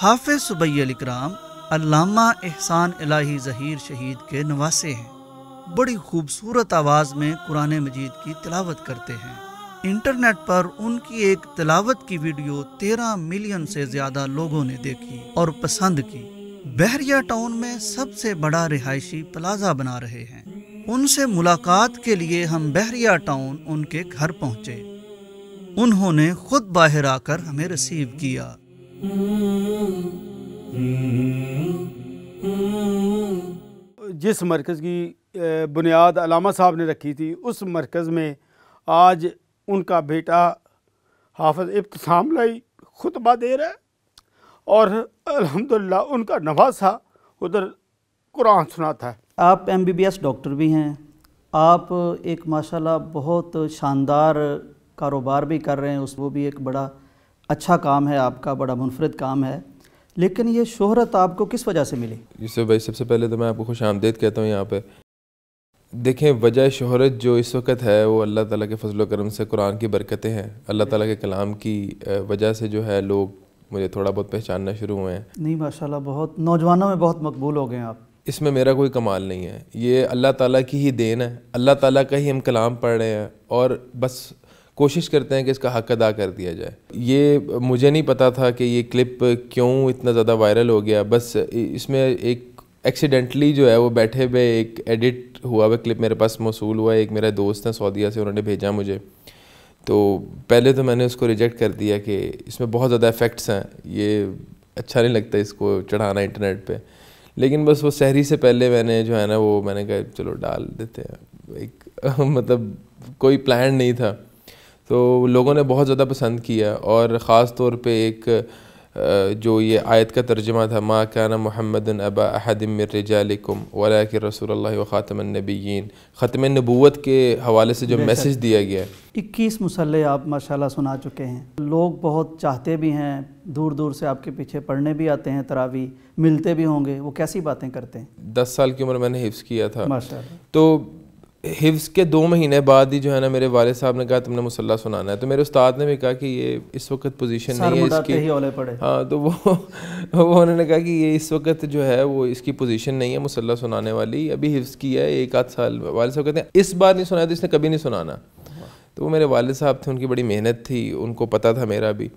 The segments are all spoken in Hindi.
हाफिज सुबई अलिक्राम अल्लामा एहसान इलाही जहीर शहीद के नवासे हैं बड़ी खूबसूरत आवाज़ में कुरान मजीद की तिलावत करते हैं इंटरनेट पर उनकी एक तिलावत की वीडियो 13 मिलियन से ज़्यादा लोगों ने देखी और पसंद की बहरिया टाउन में सबसे बड़ा रिहायशी प्लाजा बना रहे हैं उनसे मुलाकात के लिए हम बहरिया टाउन उनके घर पहुँचे उन्होंने खुद बाहर आकर हमें रिसीव किया जिस मरकज़ की बुनियाद अलामा साहब ने रखी थी उस मरकज़ में आज उनका बेटा हाफज इब्तसाम लाई खुतबा दे रहा है और अल्हम्दुलिल्लाह उनका नवासा उधर कुरान सुनाता है आप M B B S doctor भी हैं आप एक माशाल्लाह बहुत शानदार कारोबार भी कर रहे हैं उस वो भी एक बड़ा अच्छा काम है आपका बड़ा मुनफरद काम है लेकिन ये शोहरत आपको किस वजह से मिली इससे भाई सबसे पहले तो मैं आपको खुश आमदेद कहता हूँ यहाँ पर देखें वजह शहरत जो इस वक्त है वो अल्लाह ताला के फजल करम से कुरान की बरकतें हैं अल्लाह ताला के कलाम की वजह से जो है लोग मुझे थोड़ा बहुत पहचानना शुरू हुए हैं नहीं माशाल्लाह बहुत नौजवानों में बहुत मकबूल हो गए आप इसमें मेरा कोई कमाल नहीं है ये अल्लाह ताला की ही देन है अल्लाह ताली का ही हम कलाम पढ़ रहे हैं और बस कोशिश करते हैं कि इसका हक अदा कर दिया जाए ये मुझे नहीं पता था कि ये क्लिप क्यों इतना ज़्यादा वायरल हो गया बस इसमें एक एक्सीडेंटली जो है वो बैठे हुए एक एडिट हुआ हुआ क्लिप मेरे पास मौसू हुआ एक मेरा दोस्त है सऊदिया से उन्होंने भेजा मुझे तो पहले तो मैंने उसको रिजेक्ट कर दिया कि इसमें बहुत ज़्यादा इफ़ेक्ट्स हैं ये अच्छा नहीं लगता इसको चढ़ाना इंटरनेट पे लेकिन बस वो शहरी से पहले मैंने जो है ना वो मैंने कहा चलो डाल देते हैं एक मतलब कोई प्लान नहीं था तो लोगों ने बहुत ज़्यादा पसंद किया और ख़ास तौर पे एक जो ये आयत का तर्जमा था माँ काना मोहम्मद अबा अहदम रजालकुम के रसूल ख़ातमनबीन ख़त्म नबूत के हवाले से जो मैसेज दिया गया है इक्कीस मसल्ले आप माशाल्लाह सुना चुके हैं लोग बहुत चाहते भी हैं दूर दूर से आपके पीछे पढ़ने भी आते हैं तरावी मिलते भी होंगे वो कैसी बातें करते हैं दस साल की उम्र मैंने हिफ्स किया था तो हिफ्स के दो महीने बाद ही जो है ना मेरे वाले साहब ने कहा तुमने मुसल्ला सुनाना है तो मेरे उस्ताद ने भी कहा कि ये इस वक्त पोजीशन नहीं है इसकी ही पड़े हाँ तो वो वो उन्होंने कहा कि ये इस वक्त जो है वो इसकी पोजीशन नहीं है मुसल्ला सुनाने वाली अभी हिफ्स की है एक आध साल वाले साहब कहते हैं इस बार नहीं सुनाया तो इसने कभी नहीं सुनाना तो वो मेरे वाले साहब थे उनकी बड़ी मेहनत थी उनको पता था मेरा भी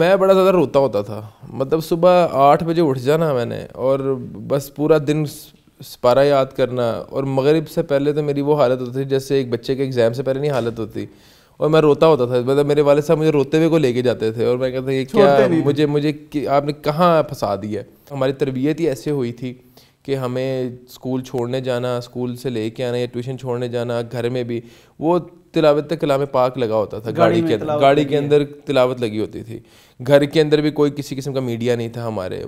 मैं बड़ा ज़्यादा रोता होता था मतलब सुबह आठ बजे उठ जाना मैंने और बस पूरा दिन पारा याद करना और मगरब से पहले तो मेरी वो हालत होती थी जैसे एक बच्चे के एग्ज़ाम से पहले नहीं हालत होती और मैं रोता होता था मतलब मेरे वाले साहब मुझे रोते हुए को लेके जाते थे और मैं कहता ये क्या मुझे मुझे आपने कहाँ फंसा दिया हमारी तरबियत ही ऐसे हुई थी कि हमें स्कूल छोड़ने जाना स्कूल से लेके आना या ट्यूशन छोड़ने जाना घर में भी वो तिलावत कलाम पाक लगा होता था गाड़ी के अंदर गाड़ी के अंदर तिलावत लगी होती थी घर के अंदर भी कोई किसी किस्म का मीडिया नहीं था हमारे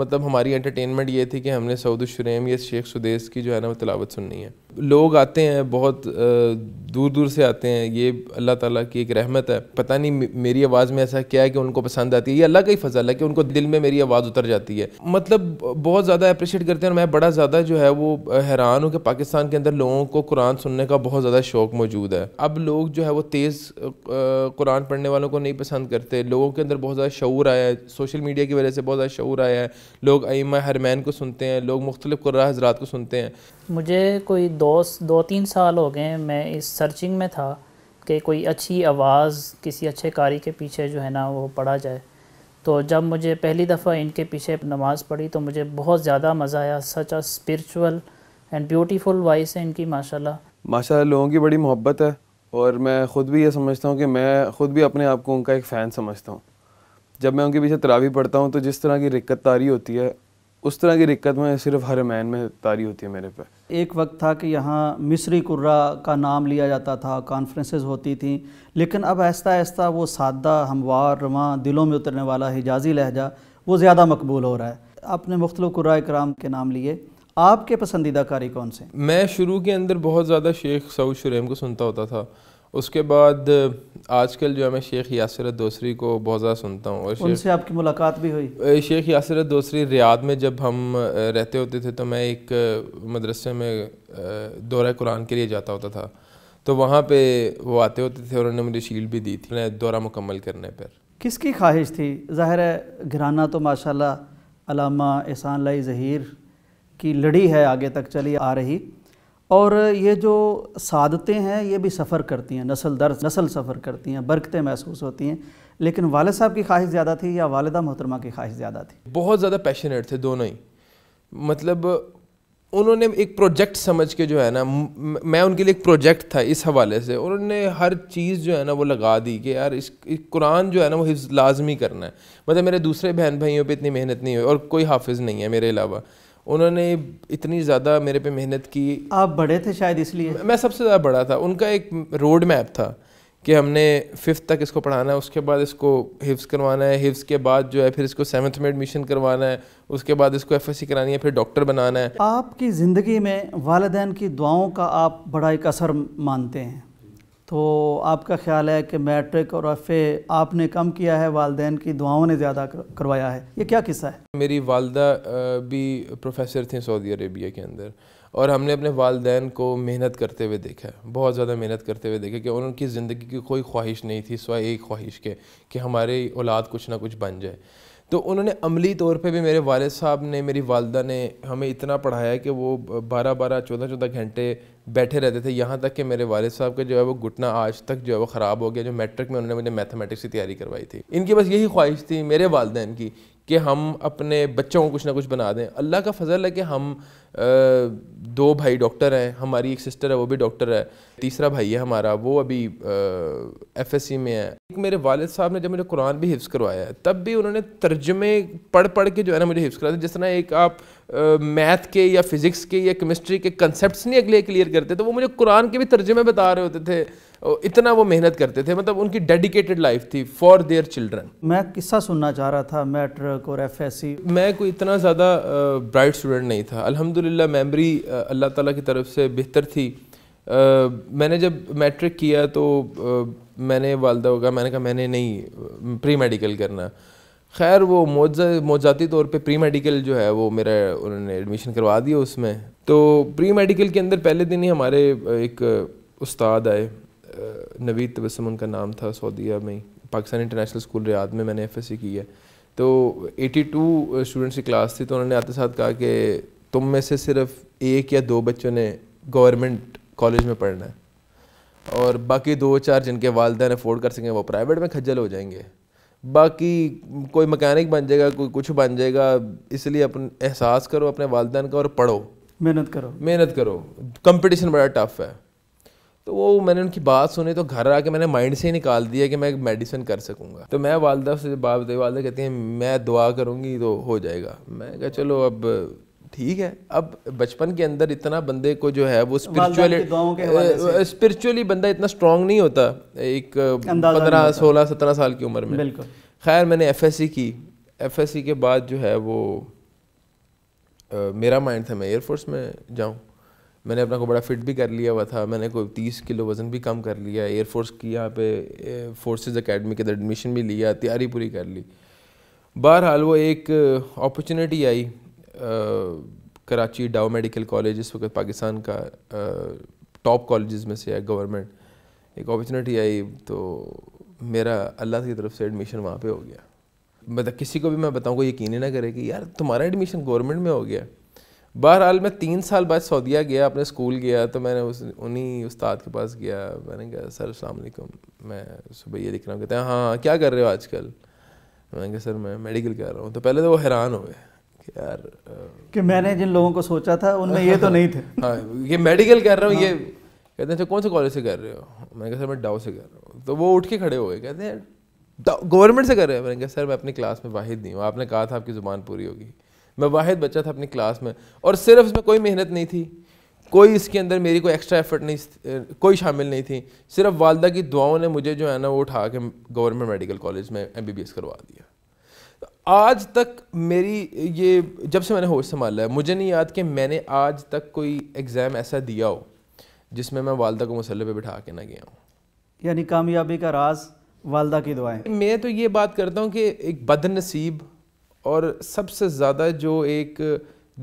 मतलब हमारी एंटरटेनमेंट ये थी कि हमने सऊद शुरेम या शेख सुदेश की जो है ना वो तलावत सुननी है लोग आते हैं बहुत दूर दूर से आते हैं ये अल्लाह ताला की एक रहमत है पता नहीं मेरी आवाज़ में ऐसा क्या है कि उनको पसंद आती है ये अल्लाह का ही फजल है कि उनको दिल में मेरी आवाज़ उतर जाती है मतलब बहुत ज़्यादा अप्रिशिएट करते हैं और मैं बड़ा ज़्यादा जो है वो हैरान हूँ कि पाकिस्तान के अंदर लोगों को कुरान सुनने का बहुत ज़्यादा शौक़ मौजूद है अब लोग जो है वो तेज़ कुरान पढ़ने वालों को नहीं पसंद करते लोगों के अंदर बहुत ज़्यादा शूर आया है सोशल मीडिया की वजह से बहुत ज़्यादा शूर आया है लोग अम हरमैन को सुनते हैं लोग मुख्तलिफ़ कुर्रा हजरात को सुनते हैं मुझे कोई दो दो तीन साल हो गए मैं इस सर्चिंग में था कि कोई अच्छी आवाज़ किसी अच्छे कारी के पीछे जो है ना वो पढ़ा जाए तो जब मुझे पहली दफ़ा इनके पीछे नमाज़ पढ़ी तो मुझे बहुत ज़्यादा मज़ा आया such a spiritual and beautiful voice है इनकी माशाल्लाह माशाल्लाह लोगों की बड़ी मोहब्बत है और मैं ख़ुद भी ये समझता हूँ कि मैं ख़ुद भी अपने आप को उनका एक फ़ैन समझता हूँ जब मैं उनके पीछे तरावी पढ़ता हूँ तो जिस तरह की रिक्कत तारी होती है उस तरह की दिक्कत में सिर्फ हर मैन में तारी होती है मेरे पे एक वक्त था कि यहाँ मिस्री कुर्रा का नाम लिया जाता था कॉन्फ्रेंसेस होती थी लेकिन अब ऐसा ऐसा वो सादा हमवार रवा दिलों में उतरने वाला हिजाजी लहजा वो ज़्यादा मकबूल हो रहा है आपने मुख्तु कुर्रा कराम के नाम लिए आपके पसंदीदा कारी कौन से मैं शुरू के अंदर बहुत ज़्यादा शेख सऊद शुरेम को सुनता होता था उसके बाद आजकल जो है मैं शेख यासरत दूसरी को बहुत ज़्यादा सुनता हूँ और उनसे आपकी मुलाकात भी हुई शेख यासरत दूसरी रियाद में जब हम रहते होते थे तो मैं एक मदरसे में दौरा कुरान के लिए जाता होता था तो वहाँ पे वो आते होते थे और उन्होंने मुझे शील्ड भी दी थी दौरा मुकम्मल करने पर किसकी ख्वाहिश थी ज़ाहिर है घराना तो माशा एहसान लाई ज़हीर की लड़ी है आगे तक चली आ रही और ये जो सादतें हैं ये भी सफ़र करती हैं नस्ल दर नस्ल सफ़र करती हैं बरकतें महसूस होती हैं लेकिन वालद साहब की ख्वाहिश ज़्यादा थी या वालदा मोहतरमा की ख्वाहिश ज़्यादा थी बहुत ज़्यादा पैशनेट थे दोनों ही मतलब उन्होंने एक प्रोजेक्ट समझ के जो है ना मैं उनके लिए एक प्रोजेक्ट था इस हवाले से उन्होंने हर चीज़ जो है ना वो लगा दी कि यार इस कुरान जो है ना वो लाजमी करना है मतलब मेरे दूसरे बहन भाइयों पे इतनी मेहनत नहीं हुई और कोई हाफिज़ नहीं है मेरे अलावा उन्होंने इतनी ज़्यादा मेरे पे मेहनत की आप बड़े थे शायद इसलिए मैं सबसे ज़्यादा बड़ा था उनका एक रोड मैप था कि हमने फिफ्थ तक इसको पढ़ाना है उसके बाद इसको हिफ्स करवाना है हिफ्स के बाद जो है फिर इसको सेवन्थ में एडमिशन करवाना है उसके बाद इसको एफ करानी है फिर डॉक्टर बनाना है आपकी ज़िंदगी में वालदेन की दुआओं का आप बड़ा एक असर मानते हैं तो आपका ख्याल है कि मैट्रिक और एफ आपने कम किया है वालदेन की दुआओं ने ज़्यादा करवाया है ये क्या किस्सा है मेरी वालदा भी प्रोफेसर थे सऊदी अरेबिया के अंदर और हमने अपने वालदेन को मेहनत करते हुए देखा है बहुत ज़्यादा मेहनत करते हुए देखा कि उनकी ज़िंदगी की कोई ख्वाहिश नहीं थी सिवाय एक ख्वाहिश के कि हमारी औलाद कुछ ना कुछ बन जाए तो उन्होंने अमली तौर पे भी मेरे वालद साहब ने मेरी वालदा ने हमें इतना पढ़ाया कि वो बारह बारह चौदह चौदह घंटे बैठे रहते थे यहाँ तक कि मेरे वालिद साहब का जो है वो घुटना आज तक जो है वो ख़राब हो गया जो मैट्रिक में उन्होंने मुझे मैथमेटिक्स की तैयारी करवाई थी इनकी बस यही ख्वाहिश थी मेरे वालदेन की कि हम अपने बच्चों को कुछ ना कुछ बना दें अल्लाह का फजल है कि हम दो भाई डॉक्टर हैं हमारी एक सिस्टर है वो भी डॉक्टर है तीसरा भाई है हमारा वो अभी एफ एस सी में है एक मेरे वालिद साहब ने जब मुझे कुरान भी हिफ्स करवाया है तब भी उन्होंने तर्जमे पढ़ पढ़ के जो है ना मुझे हिफ्स करवाया जिस तरह एक आप मैथ के या फिज़िक्स के या केमिस्ट्री के कंसेप्ट नहीं अगले क्लियर करते तो वो मुझे कुरान के भी तर्जमे बता रहे होते थे इतना वो मेहनत करते थे मतलब उनकी डेडिकेटेड लाइफ थी फॉर देयर चिल्ड्रन मैं किस्सा सुनना चाह रहा था मैट्रिक और एफ मैं कोई इतना ज़्यादा ब्राइट स्टूडेंट नहीं था अलहमद अलहमदिल्ला मेमरी अल्लाह ताला की तरफ से बेहतर थी आ, मैंने जब मैट्रिक किया तो आ, मैंने वालदा होगा मैंने कहा मैंने नहीं प्री मेडिकल करना खैर वो मौजा मौजाती तौर पे प्री मेडिकल जो है वो मेरा उन्होंने एडमिशन करवा दिया उसमें तो प्री मेडिकल के अंदर पहले दिन ही हमारे एक उस्ताद आए नवीद तबसम उनका नाम था सऊदीया में पाकिस्तान इंटरनेशनल स्कूल रियाद में मैंने एफ एस सी की है तो 82 स्टूडेंट्स की क्लास थी तो उन्होंने आते साथ कहा कि तुम में से सिर्फ एक या दो बच्चों ने गवर्नमेंट कॉलेज में पढ़ना है और बाकी दो चार जिनके वालदेन अफोर्ड कर सकें वो प्राइवेट में खज्जल हो जाएंगे बाकी कोई मकैनिक बन जाएगा कोई कुछ बन जाएगा इसलिए अपन एहसास करो अपने वालदेन का और पढ़ो मेहनत करो मेहनत करो कंपटीशन बड़ा टफ है तो वो मैंने उनकी बात सुनी तो घर आके मैंने माइंड से ही निकाल दिया कि मैं मेडिसिन कर सकूँगा तो मैं वालदा से बाप दे वालदा कहती हैं मैं दुआ करूँगी तो हो जाएगा मैं कहा चलो अब ठीक है अब बचपन के अंदर इतना बंदे को जो है वो स्पिरिचुअली स्पिरिचुअली बंदा इतना स्ट्रांग नहीं होता एक पंद्रह सोलह सत्रह साल की उम्र में खैर मैंने एफ की एफ के बाद जो है वो आ, मेरा माइंड था मैं एयरफोर्स में जाऊँ मैंने अपना को बड़ा फिट भी कर लिया हुआ था मैंने कोई तीस किलो वज़न भी कम कर लिया एयरफोर्स की यहाँ पे फोर्सेज अकेडमी के अंदर एडमिशन भी लिया तैयारी पूरी कर ली बहरहाल वो एक अपॉर्चुनिटी आई कराची डाओ मेडिकल कॉलेज इस वक्त पाकिस्तान का टॉप कॉलेज में से है गवर्नमेंट एक अपॉर्चुनिटी आई तो मेरा अल्लाह की तरफ से एडमिशन वहाँ पे हो गया मतलब किसी को भी मैं बताऊँ को यकीन ना करे कि यार तुम्हारा एडमिशन गवर्नमेंट में हो गया बहरहाल मैं तीन साल बाद सऊदिया गया अपने स्कूल गया तो मैंने उस उन्हीं उस्ताद के पास गया मैंने कहा सर वालेकुम मैं सुबह ये लिख रहा हूँ कहते हैं हाँ हाँ क्या कर रहे हो आजकल मैंने कहा सर मैं मेडिकल कर रहा हूँ तो पहले तो वो हैरान हो गए यार कि मैंने जिन लोगों को सोचा था उनमें ये तो नहीं थे हाँ, ये मेडिकल कर रहा हूँ ये हाँ। कहते हैं अच्छा, कौन से कॉलेज से कर रहे हो मैंने कहा सर मैं डाउ से कर रहा हूँ तो वो उठ के खड़े हो गए कहते हैं गवर्नमेंट से कर रहे हैं मैंने कहा सर मैं अपनी क्लास में वाहिद नहीं हूँ आपने कहा था आपकी ज़ुबान पूरी होगी मैं वाहिद बच्चा था अपनी क्लास में और सिर्फ उसमें कोई मेहनत नहीं थी कोई इसके अंदर मेरी कोई एक्स्ट्रा एफर्ट नहीं कोई शामिल नहीं थी सिर्फ वालदा की दुआओं ने मुझे जो है ना वो उठा के गवर्नमेंट मेडिकल कॉलेज में एम करवा दिया आज तक मेरी ये जब से मैंने होश संभाला है मुझे नहीं याद कि मैंने आज तक कोई एग्ज़ाम ऐसा दिया हो जिसमें मैं वालदा को मसल पे बिठा के ना गया हूँ यानी कामयाबी का राज वालदा की दुआएं मैं तो ये बात करता हूँ कि एक बदनसीब और सबसे ज़्यादा जो एक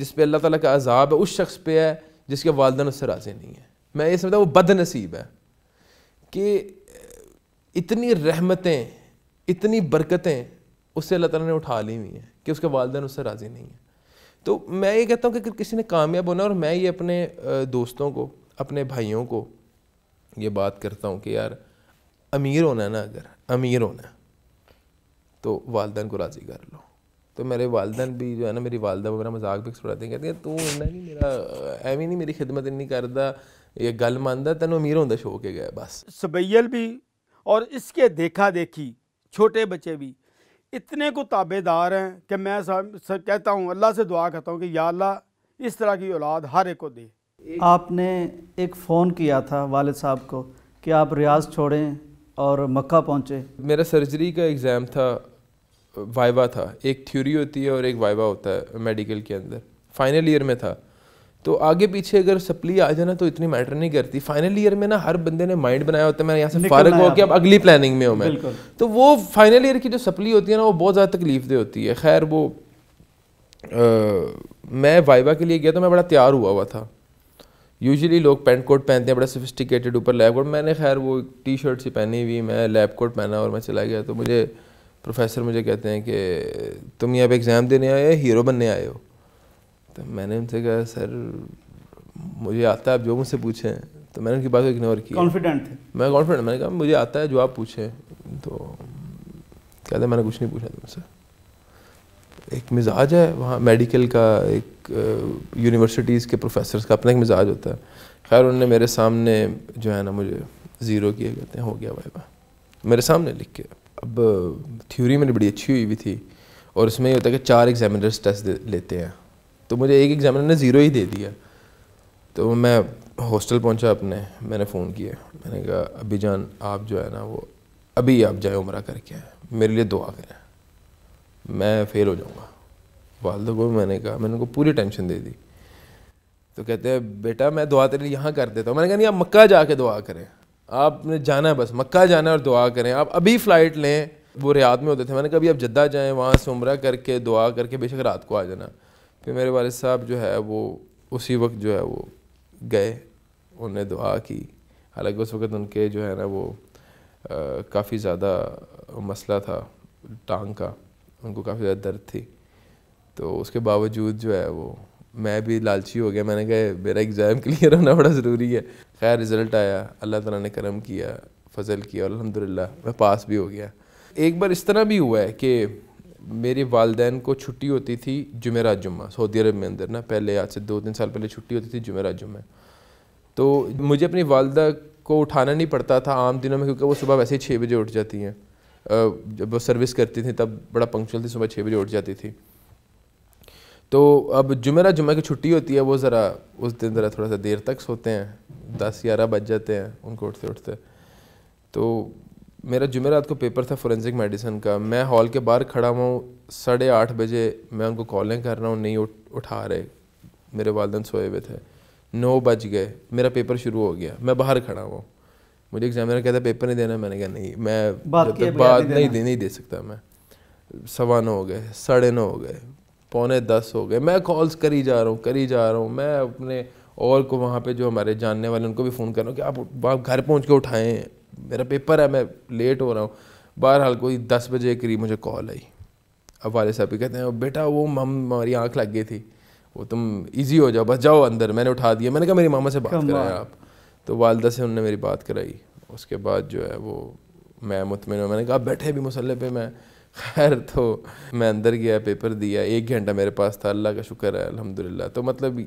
जिस पे अल्लाह ताला का अजाब है उस शख्स पे है जिसके वालदा उससे राज़ी नहीं है मैं ये समझता हूँ वो बदनसीब है कि इतनी रहमतें इतनी बरकतें उससे अल्लाह तला ने उठा ली हुई है कि उसके वालदे उससे राज़ी नहीं है तो मैं ये कहता हूँ कि अगर किसी ने कामयाब होना और मैं ये अपने दोस्तों को अपने भाइयों को ये बात करता हूँ कि यार अमीर होना है ना अगर अमीर होना है तो वालदेन को राज़ी कर लो तो मेरे वालदन भी जो है ना मेरी वालदा वगैरह मजाक भी छुड़ाते हैं कहते हैं तू इन्ना नहीं मेरा एवं नहीं मेरी खिदमत इन्नी करता ये गल मानता तेन अमीर होंगे शौक है गया बस सबैल भी और इसके देखा देखी छोटे बच्चे भी इतने को ताबेदार हैं कि मैं सब, सब कहता हूँ अल्लाह से दुआ करता हूँ कि या अल्लाह इस तरह की औलाद हर एक को दे आपने एक फ़ोन किया था वालद साहब को कि आप रियाज छोड़ें और मक्का पहुँचे मेरा सर्जरी का एग्ज़ाम था वाइवा था एक थ्योरी होती है और एक वाइवा होता है मेडिकल के अंदर फाइनल ईयर में था तो आगे पीछे अगर सप्ली आ जाना तो इतनी मैटर नहीं करती फाइनल ईयर में ना हर बंदे ने माइंड बनाया होता है मैं यहाँ से फारग हो कि अब अगली प्लानिंग में हूँ मैं तो वो फाइनल ईयर की जो सप्ली होती है ना वो बहुत ज़्यादा तकलीफ दे होती है खैर वो आ, मैं वाइवा के लिए गया तो मैं बड़ा तैयार हुआ हुआ था यूजली लोग पेंट कोट पहनते हैं बड़ा सोफिस्टिकेटेड ऊपर लैब कोट मैंने खैर वो टी शर्ट सी पहनी हुई मैं लैब कोट पहना और मैं चला गया तो मुझे प्रोफेसर मुझे कहते हैं कि तुम यहाँ पे एग्ज़ाम देने आए हो हीरो बनने आए हो तो मैंने उनसे कहा सर मुझे आता है आप जो मुझसे पूछें तो मैंने उनकी बात को इग्नोर की कॉन्फिडेंट थे मैं कॉन्फिडेंट मैंने कहा मुझे आता है जो आप पूछें तो कहते मैंने कुछ नहीं पूछा तुमसे एक मिजाज है वहाँ मेडिकल का एक यूनिवर्सिटीज़ के प्रोफेसर का अपना एक मिजाज होता है खैर उन्होंने मेरे सामने जो है ना मुझे ज़ीरो किए कहते हैं हो गया वाइबा मेरे सामने लिख के अब थ्योरी मेरी बड़ी अच्छी हुई हुई थी और उसमें ये होता है कि चार एग्जामिनर्स टेस्ट लेते हैं तो मुझे एक एग्ज़ामिनर ने ज़ीरो ही दे दिया तो मैं हॉस्टल पहुंचा अपने मैंने फ़ोन किया मैंने कहा अभी जान आप जो है ना वो अभी आप जाए उम्र करके आए मेरे लिए दुआ करें मैं फ़ेल हो जाऊँगा वालदा को मैंने कहा मैंने उनको पूरी टेंशन दे दी तो कहते हैं बेटा मैं दुआ तेरे लिए यहाँ कर देता हूँ मैंने कहा नहीं आप मक्का जा दुआ करें आपने जाना है बस मक्का जाना है और दुआ करें आप अभी फ़्लाइट लें वो रियाद में होते थे मैंने कहा अभी आप जद्दा जाएँ वहाँ से उम्र करके दुआ करके बेशक रात को आ जाना फिर मेरे वाल साहब जो है वो उसी वक्त जो है वो गए उनने दुआ की हालांकि उस वक्त उनके जो है ना वो काफ़ी ज़्यादा मसला था टांग का उनको काफ़ी ज़्यादा दर्द थी तो उसके बावजूद जो है वो मैं भी लालची हो गया मैंने कहा मेरा एग्ज़ाम क्लियर होना बड़ा ज़रूरी है खैर रिज़ल्ट आया अल्लाह तला ने करम किया फजल किया और अलहमदिल्ला मैं पास भी हो गया एक बार इस तरह भी हुआ है कि मेरे वालदेन को छुट्टी होती थी जुमेरा जुम्मा सऊदी अरब में अंदर ना पहले आज से दो तीन साल पहले छुट्टी होती थी जुमेरा जुम्मे तो मुझे अपनी वालदा को उठाना नहीं पड़ता था आम दिनों में क्योंकि वो सुबह वैसे ही छः बजे उठ जाती हैं जब वो सर्विस करती थी तब बड़ा पंक्चुअल थी सुबह छः बजे उठ जाती थी तो अब जुमेरा जुम्मे की छुट्टी होती है वो ज़रा उस दिन ज़रा थोड़ा सा देर तक सोते हैं दस ग्यारह बज जाते हैं उनको उठते उठते तो मेरा जुमेरात को पेपर था फोरेंसिक मेडिसिन का मैं हॉल के बाहर खड़ा हुआ हूँ साढ़े आठ बजे मैं उनको कॉलिंग कर रहा हूँ नहीं उठ उठा रहे मेरे वालदन सोए हुए थे नौ बज गए मेरा पेपर शुरू हो गया मैं बाहर खड़ा हुआ मुझे एग्जामिनर कहता पेपर नहीं देना मैंने कहा नहीं मैं बात नहीं दे नहीं दे सकता मैं सवा नौ हो गए साढ़े नौ हो गए पौने दस हो गए मैं कॉल्स करी जा रहा हूँ करी जा रहा हूँ मैं अपने और को वहाँ पे जो हमारे जानने वाले उनको भी फ़ोन कर रहा हूँ कि आप घर पहुँच के उठाएँ मेरा पेपर है मैं लेट हो रहा हूँ बहरहाल कोई दस बजे के करीब मुझे कॉल आई अब वाले साहब भी कहते हैं बेटा वो मम हमारी आँख लग गई थी वो तुम इजी हो जाओ बस जाओ अंदर मैंने उठा दिया मैंने कहा मेरी मामा से बात कराया आप तो वालदा से उन्होंने मेरी बात कराई उसके बाद जो है वो मैं मुतमिन मैंने कहा बैठे भी मसल पे मैं खैर तो मैं अंदर गया पेपर दिया एक घंटा मेरे पास था अल्लाह का शुक्र है अलहमदिल्ला तो मतलब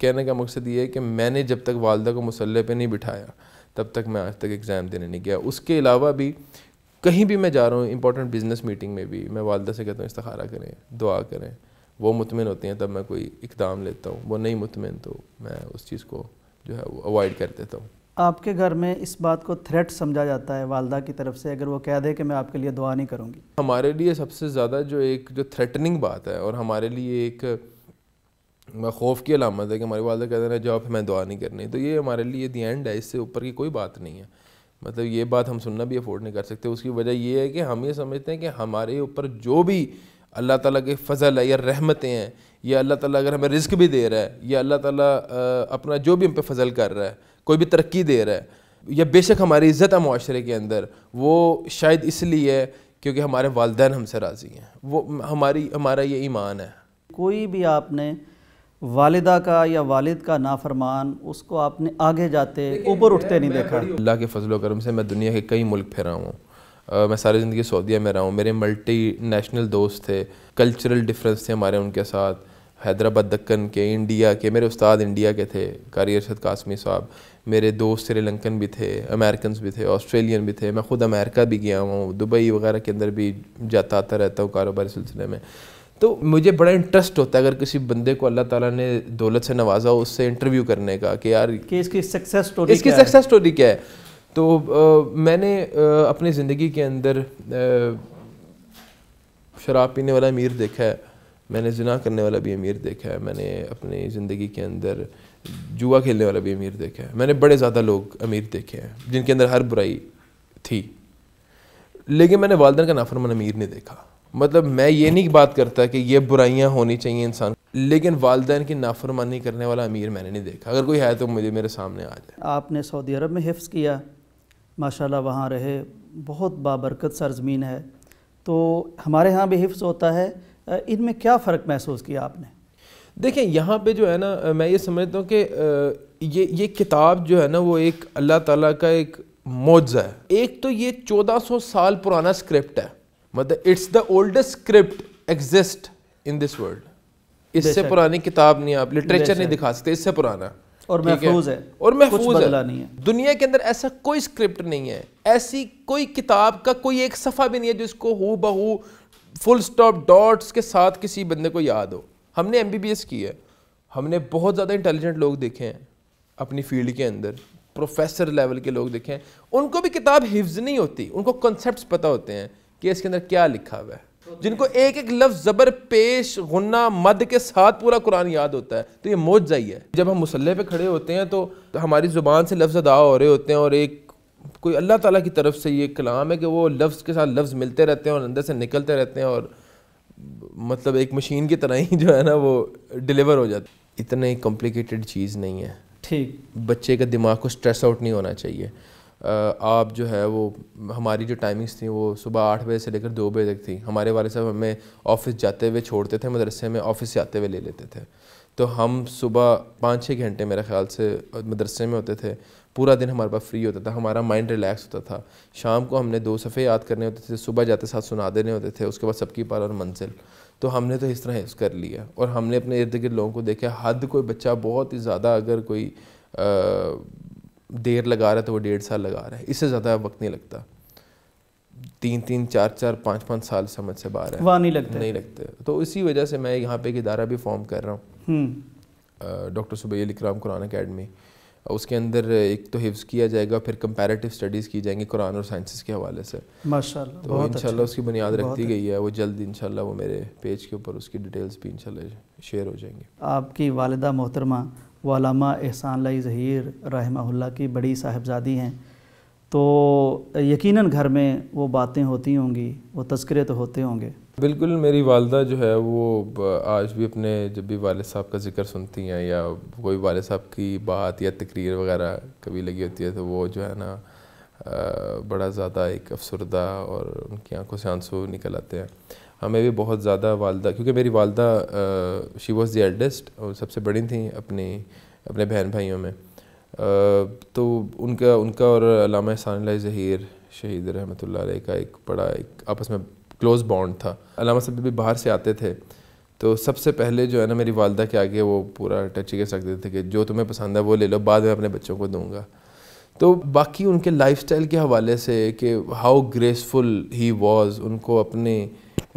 कहने का मकसद ये है कि मैंने जब तक वालदा को मसल पे नहीं बिठाया तब तक मैं आज तक एग्ज़ाम देने नहीं गया उसके अलावा भी कहीं भी मैं जा रहा हूँ इंपॉर्टेंट बिजनेस मीटिंग में भी मैं वालदा से कहता हूँ इस्तारा करें दुआ करें वो मुतमिन होती हैं तब मैं कोई इकदाम लेता हूँ वो नहीं मुतमिन तो मैं उस चीज़ को जो है वो अवॉइड कर देता हूँ आपके घर में इस बात को थ्रेट समझा जाता है वालदा की तरफ से अगर वो कह दे कि मैं आपके लिए दुआ नहीं करूँगी हमारे लिए सबसे ज़्यादा जो एक जो थ्रेटनिंग बात है और हमारे लिए एक मैं खौफ की अलामत है कि हमारे वालदा कहते हैं जॉब हमें दुआ नहीं करनी तो ये हमारे लिए दी एंड है इससे ऊपर की कोई बात नहीं है मतलब ये बात हम सुनना भी अफोर्ड नहीं कर सकते उसकी वजह ये है कि हम ये समझते हैं कि हमारे ऊपर जो भी अल्लाह ताला के फजल है या रहमतें हैं या अल्लाह ताला अगर हमें रिस्क भी दे रहा है या अल्लाह ताला अपना जो भी हम पे फजल कर रहा है कोई भी तरक्की दे रहा है या बेशक हमारी इज़्ज़त है माशरे के अंदर वो शायद इसलिए है क्योंकि हमारे वालदेन हमसे राज़ी हैं वो हमारी हमारा ये ईमान है कोई भी आपने वालिदा का या वालिद का नाफरमान उसको आपने आगे जाते ऊपर उठते नहीं देखा अल्लाह के फजल करम से मैं दुनिया के कई मुल्क फिरा हूँ मैं सारी ज़िंदगी सऊदिया में रहा हूँ मेरे मल्टी नेशनल दोस्त थे कल्चरल डिफरेंस थे हमारे उनके साथ हैदराबाद दक्कन के इंडिया के मेरे उस्ताद इंडिया के थे कारी अरशद कासमी साहब मेरे दोस्त श्रीलंकन भी थे अमेरिकन भी थे ऑस्ट्रेलियन भी थे मैं ख़ुद अमेरिका भी गया हूँ दुबई वगैरह के अंदर भी जाता आता रहता हूँ कारोबारी सिलसिले में तो मुझे बड़ा इंटरेस्ट होता है अगर किसी बंदे को अल्लाह ताला ने दौलत से नवाजा उससे इंटरव्यू करने का कि यार कि इसकी सक्सेस स्टोरी इसकी सक्सेस स्टोरी क्या है तो आ, मैंने आ, अपनी ज़िंदगी के अंदर शराब पीने वाला अमीर देखा है मैंने जना करने वाला भी अमीर देखा है मैंने अपनी ज़िंदगी के अंदर जुआ खेलने वाला भी अमीर देखा है मैंने बड़े ज़्यादा लोग अमीर देखे हैं जिनके अंदर हर बुराई थी लेकिन मैंने वालदन का नाफरमान अमीर नहीं देखा मतलब मैं ये नहीं बात करता कि ये बुराइयाँ होनी चाहिए इंसान लेकिन वालदेन की नाफरमानी करने वाला अमीर मैंने नहीं देखा अगर कोई है तो मुझे मेरे सामने आ जाए आपने सऊदी अरब में हिफ्स किया माशाल्लाह वहाँ रहे बहुत बाबरकत सरजमीन है तो हमारे यहाँ भी हिफ्स होता है इनमें क्या फ़र्क महसूस किया आपने देखें यहाँ पे जो है ना मैं ये समझता हूँ कि ये ये किताब जो है ना वो एक अल्लाह ताला का एक मौजा है एक तो ये 1400 साल पुराना स्क्रिप्ट है मतलब it's the oldest script exist in this world इससे पुरानी किताब नहीं आप लिटरेचर नहीं दिखा सकते इससे पुराना और महफूज है और महफूज है नहीं है दुनिया के अंदर ऐसा कोई स्क्रिप्ट नहीं है ऐसी कोई किताब का कोई एक सफ़ा भी नहीं है जिसको हु बहू फुल स्टॉप डॉट्स के साथ किसी बंदे को याद हो हमने एम की है हमने बहुत ज़्यादा इंटेलिजेंट लोग देखे हैं अपनी फील्ड के अंदर प्रोफेसर लेवल के लोग देखे हैं उनको भी किताब हिफ्ज नहीं होती उनको कॉन्सेप्ट पता होते हैं कि इसके अंदर क्या लिखा हुआ है जिनको एक एक लफ्ज जबर पेश गुना मद के साथ पूरा कुरान याद होता है तो ये मौज जाइ है जब हम मुसल्ले पे खड़े होते हैं तो हमारी ज़ुबान से लफ्ज़ अदा हो रहे होते हैं और एक कोई अल्लाह ताला की तरफ से ये कलाम है कि वो लफ्ज़ के साथ लफ्ज़ मिलते रहते हैं और अंदर से निकलते रहते हैं और मतलब एक मशीन की तरह ही जो है ना वो डिलीवर हो जाती इतनी कॉम्प्लिकेटेड चीज़ नहीं है ठीक बच्चे का दिमाग को स्ट्रेस आउट नहीं होना चाहिए आप जो है वो हमारी जो टाइमिंग्स थी वो सुबह आठ बजे से लेकर दो बजे तक थी हमारे वाले साहब हमें ऑफिस जाते हुए छोड़ते थे मदरसे में ऑफिस से आते हुए ले लेते थे तो हम सुबह पाँच छः घंटे मेरे ख्याल से मदरसे में होते थे पूरा दिन हमारे पास फ्री होता था हमारा माइंड रिलैक्स होता था शाम को हमने दो सफ़े याद करने होते थे सुबह जाते साथ सुना देने होते थे उसके बाद सबकी पार और मंजिल तो हमने तो इस तरह हिस्स कर लिया और हमने अपने इर्द गिर्द लोगों को देखा हद कोई बच्चा बहुत ही ज़्यादा अगर कोई आ, देर लगा रहा है तो वो डेढ़ साल लगा रहा है इससे ज़्यादा वक्त नहीं लगता तीन तीन चार चार पाँच पाँच साल समझ से बाहर है वहाँ नहीं लगते नहीं लगते तो इसी वजह से मैं यहाँ पे एक इदारा भी फॉर्म कर रहा हूँ डॉक्टर सुबैल इकराम कुरान अकेडमी उसके अंदर एक तो हिफ्स किया जाएगा फिर कंपैरेटिव स्टडीज़ की जाएंगी कुरान और साइंसिस के हवाले से माशाल्लाह तो इंशाल्लाह अच्छा। उसकी बुनियाद रखती अच्छा। गई है वो जल्द इंशाल्लाह वो मेरे पेज के ऊपर उसकी डिटेल्स भी इंशाल्लाह शेयर हो जाएंगे आपकी वालदा मोहतरमा वालामा एहसान ज़हीर रहमहुल्ला की बड़ी साहबजादी हैं तो यकीनन घर में वो बातें होती होंगी वो तस्करे तो होते होंगे बिल्कुल मेरी वालदा जो है वो आज भी अपने जब भी वाले साहब का जिक्र सुनती हैं या कोई वालद साहब की बात या तकरीर वगैरह कभी लगी होती है तो वो जो है ना बड़ा ज़्यादा एक अफसरदा और उनकी आंखों से आंसू निकल आते हैं हमें भी बहुत ज़्यादा वालदा क्योंकि मेरी वालदा शी वॉज़ दी एल्डेस्ट और सबसे बड़ी थी अपनी अपने बहन भाइयों में आ, तो उनका उनका और अलामा एहसान ज़हीर शहीद रहमत का एक बड़ा एक आपस में क्लोज़ बॉन्ड था अलामा सब भी बाहर से आते थे तो सबसे पहले जो है ना मेरी वालदा के आगे वो पूरा टच ही कर सकते थे कि जो तुम्हें पसंद है वो ले लो बाद में अपने बच्चों को दूंगा तो बाकी उनके लाइफस्टाइल के हवाले से कि हाउ ग्रेसफुल ही वाज उनको अपने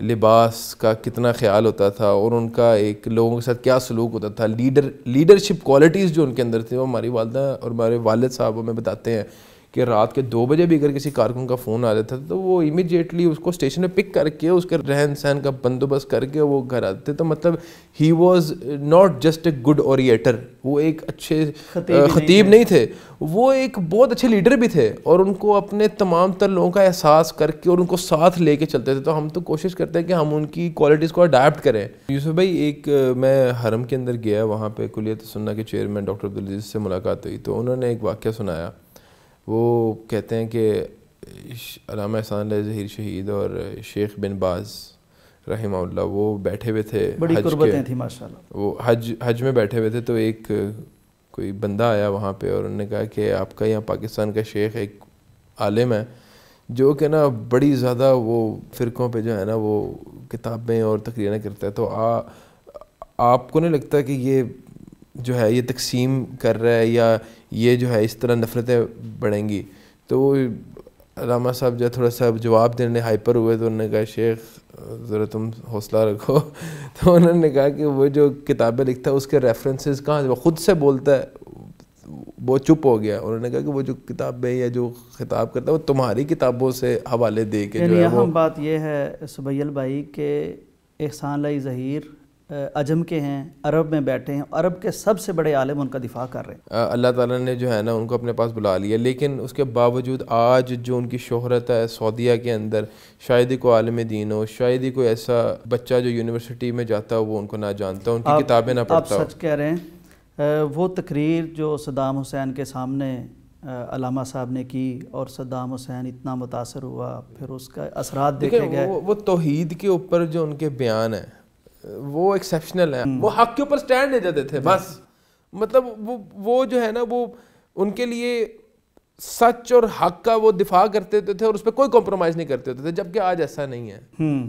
लिबास का कितना ख्याल होता था और उनका एक लोगों के साथ क्या सलूक होता था लीडर लीडरशिप क्वालिटीज़ जो उनके अंदर थी वो हमारी वालदा और हमारे वालद साहब हमें बताते हैं कि रात के दो बजे भी अगर किसी कारकुन का फ़ोन आ जाता था तो वो इमिजिएटली उसको स्टेशन पे पिक करके उसके रहन सहन का बंदोबस्त करके वो घर आते थे तो मतलब he was not just a good orator वो एक अच्छे खतीब, खतीब नहीं, नहीं थे वो एक बहुत अच्छे लीडर भी थे और उनको अपने तमाम तर लोगों का एहसास करके और उनको साथ लेके चलते थे तो हम तो कोशिश करते हैं कि हम उनकी क्वालिटीज़ को अडाप्ट करें यूसुफ भाई एक मैं हरम के अंदर गया वहाँ पे कुलियत सुन्ना के चेयरमैन डॉक्टर अब्दुल से मुलाकात हुई तो उन्होंने एक वाक्य सुनाया वो कहते हैं कि अलामा एहसान ज़हीर शहीद और शेख बिन बाज़ रही वो बैठे हुए थे बड़ी हज के, थी माशाल्लाह वो हज हज में बैठे हुए थे तो एक कोई बंदा आया वहाँ पे और उन्होंने कहा कि आपका यहाँ पाकिस्तान का शेख एक आलिम है जो कि ना बड़ी ज़्यादा वो फ़िरकों पे जो है ना वो किताबें और तकरीरें करता है तो आ आपको नहीं लगता कि ये जो है ये तकसीम कर रहा है या ये जो है इस तरह नफ़रतें बढ़ेंगी तो रामा साहब जो थोड़ा सा जवाब देने हाइपर हुए तो उन्होंने कहा शेख ज़रा तुम हौसला रखो तो उन्होंने कहा कि वो जो किताबें लिखता है उसके रेफरेंसेस कहाँ वो ख़ुद से बोलता है वो चुप हो गया उन्होंने कहा कि वो जो किताबें या जो खिताब करता है वो तुम्हारी किताबों से हवाले दे के जो है वो बात यह है सुबैल भाई के एहसान लाई ज़हीर अजम के हैं अरब में बैठे हैं अरब के सबसे बड़े आलम उनका दिफा कर रहे हैं अल्लाह ताला ने जो है ना उनको अपने पास बुला लिया लेकिन उसके बावजूद आज जो उनकी शोहरत है सऊदिया के अंदर शायद ही कोई आलम दीन हो शायद ही कोई ऐसा बच्चा जो यूनिवर्सिटी में जाता हो वो उनको ना जानता हो उनकी किताबें ना पढ़ता आप सच कह रहे हैं वो तकरीर जो सदाम हुसैन के सामने अलामा साहब ने की और सद्दाम हुसैन इतना मुतासर हुआ फिर उसका असरात देखे गए वो, वो के ऊपर जो उनके बयान है वो एक्सेप्शनल है वो हक के ऊपर स्टैंड नहीं देते थे बस मतलब वो वो जो है ना वो उनके लिए सच और हक का वो दिफा करते थे और उस पर कोई कॉम्प्रोमाइज़ नहीं करते होते थे जबकि आज ऐसा नहीं है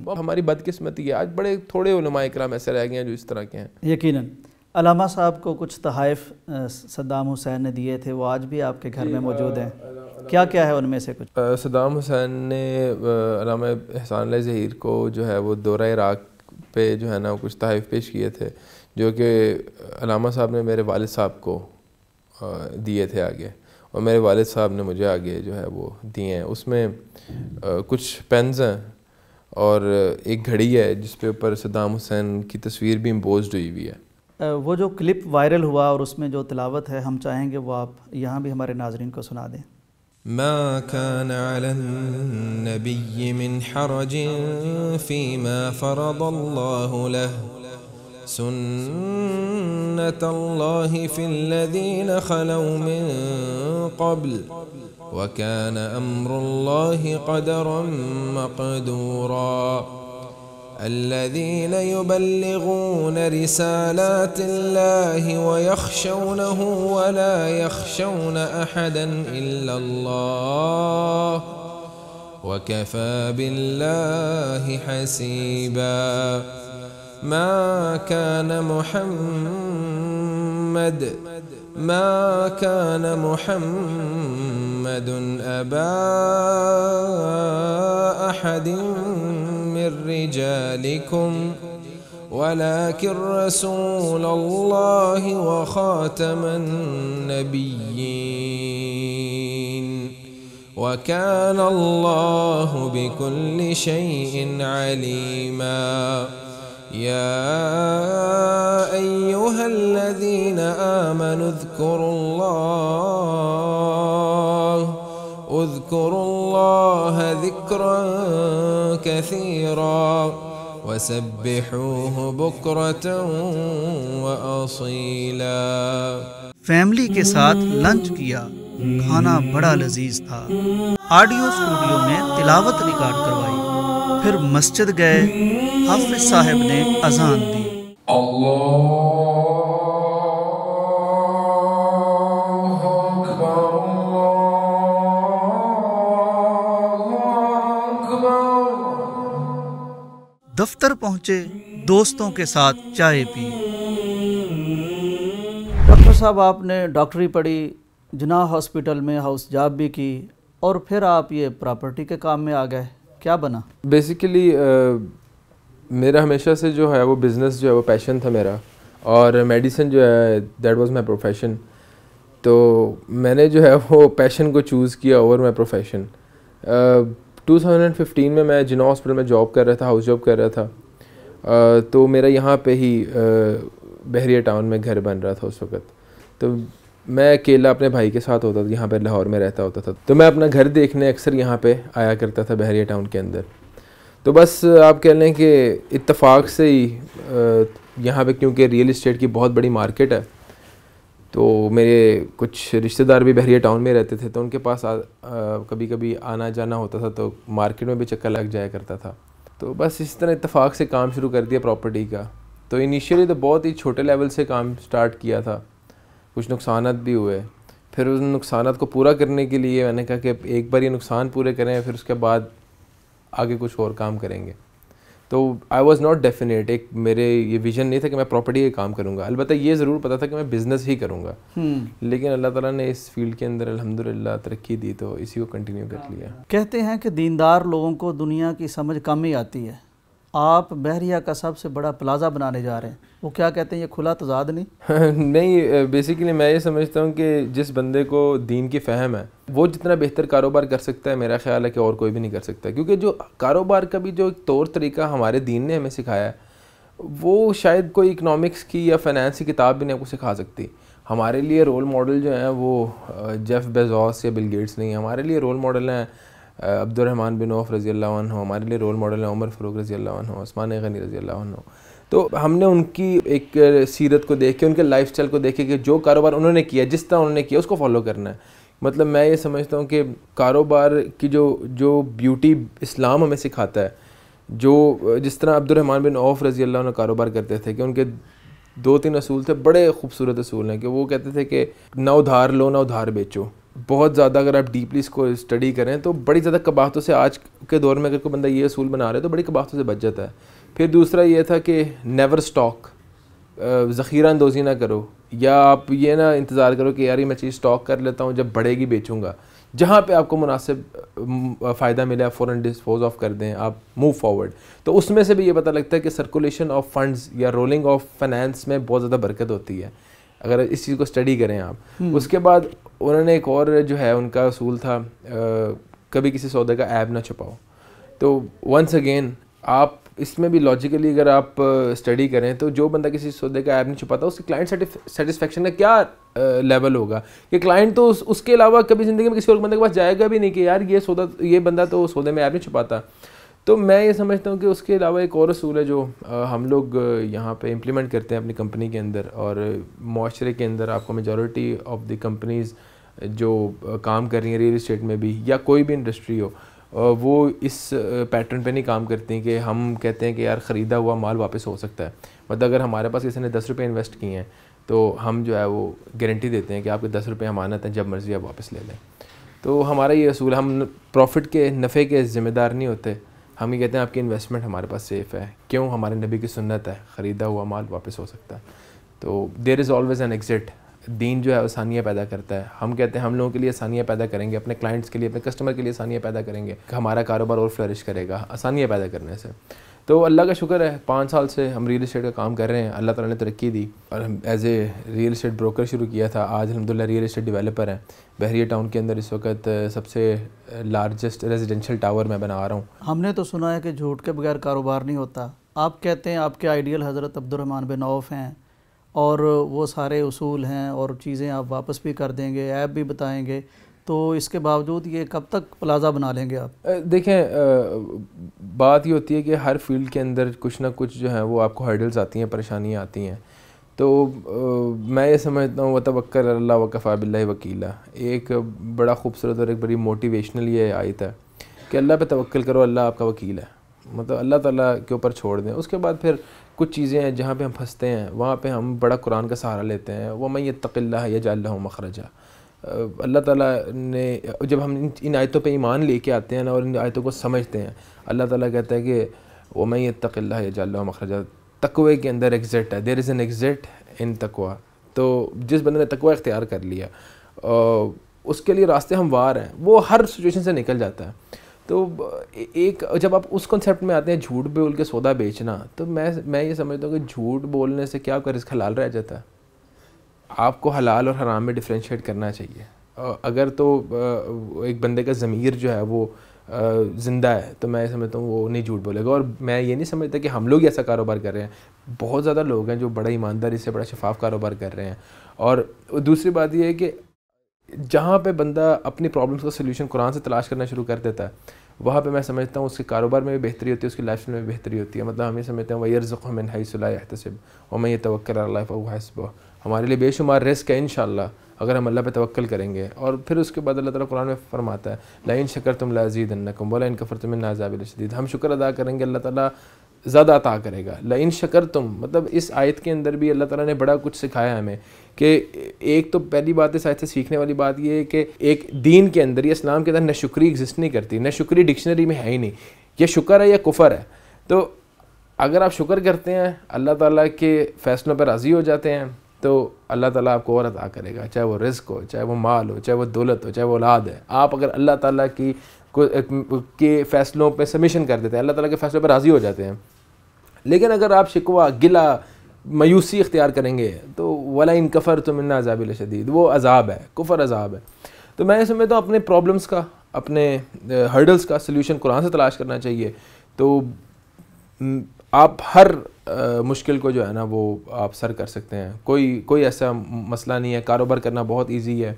तो हमारी बदकिस्मती है आज बड़े थोड़े उलमा इकराम ऐसे रह गए हैं जो इस तरह के हैं यकीनन अलामा साहब को कुछ तहफ़ सद्दाम हुसैन ने दिए थे वो आज भी आपके घर में मौजूद हैं क्या क्या है उनमें से कुछ सद्दाम हुसैन ने अलामा एहसान जहीर को जो है वो दौरा इराक़ पे जो है ना कुछ तहफ़ पेश किए थे जो कि अलामा साहब ने मेरे वालद साहब को दिए थे आगे और मेरे वालद साहब ने मुझे आगे जो है वो दिए हैं उसमें कुछ पेंस हैं और एक घड़ी है जिस पे ऊपर सद्दाम हुसैन की तस्वीर भी इम्पोज हुई हुई है वो जो क्लिप वायरल हुआ और उसमें जो तलावत है हम चाहेंगे वो आप यहाँ भी हमारे नाजरन को सुना दें ما كان على النبي من حرج فيما فرض الله له سنة الله في الذين خلوا من قبل وكان أمر الله قدرا مقدورا الذين يبلغون رسالات الله ويخشونه ولا يخشون أحدا إلا الله وكفى بالله حسيبا ما كان محمد ما كان محمد أبا أحد من رجالكم ولكن رسول الله وخاتم النبيين وكان الله بكل شيء عليما يا أيها الذين آمنوا اذكروا الله اذكروا الله ذكرا كثيرا وسبحوه بكرة وأصيلا फैमिली के साथ लंच किया खाना बड़ा लजीज था ऑडियो स्टूडियो में तिलावत रिकॉर्ड करवाई फिर मस्जिद गए हाफिज साहब ने अजान दी अल्लाह दफ्तर पहुंचे दोस्तों के साथ चाय पी डॉक्टर साहब आपने डॉक्टरी पढ़ी जना हॉस्पिटल में हाउस जॉब भी की और फिर आप ये प्रॉपर्टी के काम में आ गए क्या बना बेसिकली मेरा हमेशा से जो है वो बिज़नेस जो है वो पैशन था मेरा और मेडिसिन जो है दैट वाज माय प्रोफेशन तो मैंने जो है वो पैशन को चूज़ किया ओवर माय प्रोफेशन 2015 में मैं जिना हॉस्पिटल में जॉब कर रहा था हाउस जॉब कर रहा था तो मेरा यहाँ पे ही बहरिया टाउन में घर बन रहा था उस वक़्त तो मैं अकेला अपने भाई के साथ होता था यहाँ पर लाहौर में रहता होता था तो मैं अपना घर देखने अक्सर यहाँ पे आया करता था बहरिया टाउन के अंदर तो बस आप कह लें कि इतफ़ाक़ से ही यहाँ पे क्योंकि रियल इस्टेट की बहुत बड़ी मार्केट है तो मेरे कुछ रिश्तेदार भी बहरिया टाउन में रहते थे तो उनके पास आ, आ, कभी कभी आना जाना होता था तो मार्केट में भी चक्कर लग जाया करता था तो बस इस तरह इतफाक़ से काम शुरू कर दिया प्रॉपर्टी का तो इनिशियली तो बहुत ही छोटे लेवल से काम स्टार्ट किया था कुछ नुकसान भी हुए फिर उन नुकसान को पूरा करने के लिए मैंने कहा कि एक बार ये नुकसान पूरे करें फिर उसके बाद आगे कुछ और काम करेंगे तो आई वॉज़ नॉट डेफिनेट एक मेरे ये विजन नहीं था कि मैं प्रॉपर्टी का काम करूँगा अलबत्त ये ज़रूर पता था कि मैं बिज़नेस ही करूँगा हम्म। लेकिन अल्लाह ताला ने इस फील्ड के अंदर ला तरक्की दी तो इसी को कंटिन्यू कर हाँ। लिया कहते हैं कि दीनदार लोगों को दुनिया की समझ कम ही आती है आप बहरिया का सबसे बड़ा प्लाजा बनाने जा रहे हैं वो क्या कहते हैं ये खुला तजाद नहीं नहीं बेसिकली मैं ये समझता हूँ कि जिस बंदे को दीन की फहम है वो जितना बेहतर कारोबार कर सकता है मेरा ख्याल है कि और कोई भी नहीं कर सकता क्योंकि जो कारोबार का भी जो तौर तरीका हमारे दीन ने हमें सिखाया है वो शायद कोई इकनॉमिक्स की या फाइनेंस की किताब भी नहीं आपको सिखा सकती हमारे लिए रोल मॉडल जो हैं वो जेफ़ बेजॉस या बिल गेट्स नहीं हमारे लिए रोल मॉडल हैं अब्दुलरहमान बिन औफ रज़ी अल्लाह हमारे लिए रोल मॉडल हैं उमर फ़रूक रज़ी अल्लाह हो उस्मान गनी रज़ी अल्लाह हो तो हमने उनकी एक सीरत को देख के उनके लाइफ स्टाइल को देखे कि जो कारोबार उन्होंने किया जिस तरह उन्होंने किया उसको फॉलो करना है मतलब मैं ये समझता हूँ कि कारोबार की जो जो ब्यूटी इस्लाम हमें सिखाता है जो जिस तरह अब्दुलरहमान बिन औफ रज़ी अल्लाह कारोबार करते थे कि उनके दो तीन असूल थे बड़े खूबसूरत असूल हैं कि वो कहते थे कि ना उधार लो ना उधार बेचो बहुत ज़्यादा अगर आप डीपली इसको स्टडी करें तो बड़ी ज़्यादा कबाहतों से आज के दौर में अगर कोई बंदा ये असूल बना रहा है तो बड़ी कबाहतों से बच जाता है फिर दूसरा ये था कि नेवर स्टॉक ज़ख़ीरा अंदोज़ी ना करो या आप ये ना इंतज़ार करो कि यार ये मैं चीज़ स्टॉक कर लेता हूँ जब बढ़ेगी बेचूँगा जहाँ पे आपको मुनासिब फ़ायदा मिले आप फ़ौर डिस्पोज ऑफ कर दें आप मूव फॉरवर्ड तो उसमें से भी ये पता लगता है कि सर्कुलेशन ऑफ फंड्स या रोलिंग ऑफ फाइनेंस में बहुत ज़्यादा बरकत होती है अगर इस चीज़ को स्टडी करें आप हम्म। उसके बाद उन्होंने एक और जो है उनका असूल था आ, कभी किसी सौदे का ऐप ना छुपाओ तो वंस अगेन आप इसमें भी लॉजिकली अगर आप स्टडी करें तो जो बंदा किसी सौदे का ऐप नहीं छुपाता उसके क्लाइंट सेटिस्फेक्शन का क्या लेवल होगा कि क्लाइंट तो उस, उसके अलावा कभी ज़िंदगी में किसी और बंदे के पास जाएगा भी नहीं कि यार ये सौदा ये बंदा तो सौदे में ऐप नहीं छुपाता तो मैं ये समझता हूँ कि उसके अलावा एक और असूल है जो हम लोग यहाँ पे इम्प्लीमेंट करते हैं अपनी कंपनी के अंदर और माशरे के अंदर आपको मेजॉरिटी ऑफ द कंपनीज़ जो काम कर रही हैं रियल इस्टेट में भी या कोई भी इंडस्ट्री हो वो इस पैटर्न पे नहीं काम करती हैं कि हम कहते हैं कि यार ख़रीदा हुआ माल वापस हो सकता है मतलब अगर हमारे पास किसी ने दस रुपये इन्वेस्ट किए हैं तो हम जो है वो गारंटी देते हैं कि आपके दस रुपये अमानत हैं जब मर्ज़ी आप वापस ले लें तो हमारा ये असूल हम प्रॉफिट के नफ़े के ज़िम्मेदार नहीं होते हम ये कहते हैं आपकी इन्वेस्टमेंट हमारे पास सेफ़ है क्यों हमारे नबी की सुन्नत है ख़रीदा हुआ माल वापस हो सकता है तो there is always an exit दीन जो है आसानियाँ पैदा करता है हम कहते हैं हम लोगों के लिए आसानियाँ पैदा करेंगे अपने क्लाइंट्स के लिए अपने कस्टमर के लिए आसानियाँ पैदा करेंगे हमारा कारोबार और फ्लरिश करेगा आसानियाँ पैदा करने से तो अल्लाह का शुक्र है पाँच साल से हम रियल इस्टेट का काम कर रहे हैं अल्लाह ताला ने तरक्की दी और हम as a real estate broker शुरू किया था आज अलहमदिल्ला रियल इस्टेट डेवलपर हैं बहरिया टाउन के अंदर इस वक्त सबसे लार्जेस्ट रेजिडेंशियल टावर मैं बना रहा हूँ हमने तो सुना है कि झूठ के बगैर कारोबार नहीं होता आप कहते हैं आपके आइडियल हज़रत अब्दुलरहमान बिन औफ हैं और वो सारे उसूल हैं और चीज़ें आप वापस भी कर देंगे ऐप भी बताएँगे तो इसके बावजूद ये कब तक प्लाजा बना लेंगे आप देखें बात ये होती है कि हर फील्ड के अंदर कुछ ना कुछ जो है वो आपको हर्डल्स आती हैं परेशानियाँ आती हैं तो आ, मैं ये समझता हूँ वतवक्कर अल्लाह वकफ़ा बिल्ला वकीला एक बड़ा खूबसूरत और एक बड़ी मोटिवेशनल ये आयत है कि अल्लाह पे तवक्ल करो अल्लाह आपका वकील है मतलब अल्लाह ताला के ऊपर छोड़ दें उसके बाद फिर कुछ चीज़ें हैं जहाँ पे हम फंसते हैं वहाँ पे हम बड़ा कुरान का सहारा लेते हैं वह मैं ये तकल्ला है या जाल्ला मखरजा अल्लाह ताला ने जब हम इन, आयतों पे ईमान लेके आते हैं ना और इन आयतों को समझते हैं अल्लाह ताला कहता है कि वमई तकल्ला जाल मखरजा तकवे के अंदर एग्ज़िट है there is an exit in तकवा तो जिस बंदे ने तकवा इख्तियार कर लिया उसके लिए रास्ते हम वार हैं वो हर सिचुएशन से निकल जाता है तो एक जब आप उस कॉन्सेप्ट में आते हैं झूठ बोल के सौदा बेचना तो मैं मैं ये समझता हूँ कि झूठ बोलने से क्या आपका रिस्क हलाल रह जाता है आपको हलाल और हराम में डिफ्रेंशिएट करना चाहिए अगर तो एक बंदे का ज़मीर जो है वो ज़िंदा है तो मैं समझता हूँ वो नहीं झूठ बोलेगा और मैं ये नहीं समझता कि हम लोग ऐसा कारोबार कर रहे हैं बहुत ज़्यादा लोग हैं जो बड़ा ईमानदारी से बड़ा शफाफ कारोबार कर रहे हैं और दूसरी बात यह है कि जहाँ पे बंदा अपनी प्रॉब्लम्स का सोल्यूशन कुरान से तलाश करना शुरू कर देता है वहाँ पे मैं समझता हूँ उसके कारोबार में भी बेहतरी होती है उसकी लाइफ में भी बेहतरी होती है मतलब हम ये समझते हैं वही रज़ुमिन हई सलाह तसब वमय तवक्ल हमारे लिए बेशुमार रिस्क है इन अगर हम अल्लाह पे तवक्ल करेंगे और फिर उसके बाद अल्लाह ताला कुरान में फरमाता है लाइन शकर तुम लाजीद नकम बोला इनका कफर नाजाबिल शदीद हम शुक्र अदा करेंगे अल्लाह ताला ज़्यादा अता करेगा लाइन शकर तुम मतलब इस आयत के अंदर भी अल्लाह ताला ने बड़ा कुछ सिखाया हमें कि एक तो पहली बात इस आयत से सीखने वाली बात यह है कि एक दीन के अंदर या इस्लाम के अंदर न शुक्री एग्जिस्ट नहीं करती न शुक्री डिक्शनरी में है ही नहीं यह शुक्र है या कुफर है तो अगर आप शुक्र करते हैं अल्लाह ताली के फ़ैसलों पर राज़ी हो जाते हैं तो अल्लाह ताला आपको और अता करेगा चाहे वो रिस्क हो चाहे वो माल हो चाहे वो दौलत हो चाहे वो औलाद है आप अगर अल्लाह ताला की के फैसलों पे सबमिशन कर देते हैं अल्लाह ताला के फैसलों पे राज़ी हो जाते हैं लेकिन अगर आप शिकवा गिला मायूसी इख्तियार करेंगे तो वाला इन कफ़र तो मन्ना अजाबिल शदीद वो अजाब है कुफर अजाब है तो मैं समझता तो हूँ अपने प्रॉब्लम्स का अपने हर्डल्स का सोल्यूशन कुरान से तलाश करना चाहिए तो आप हर मुश्किल को जो है ना वो आप सर कर सकते हैं कोई कोई ऐसा मसला नहीं है कारोबार करना बहुत ईजी है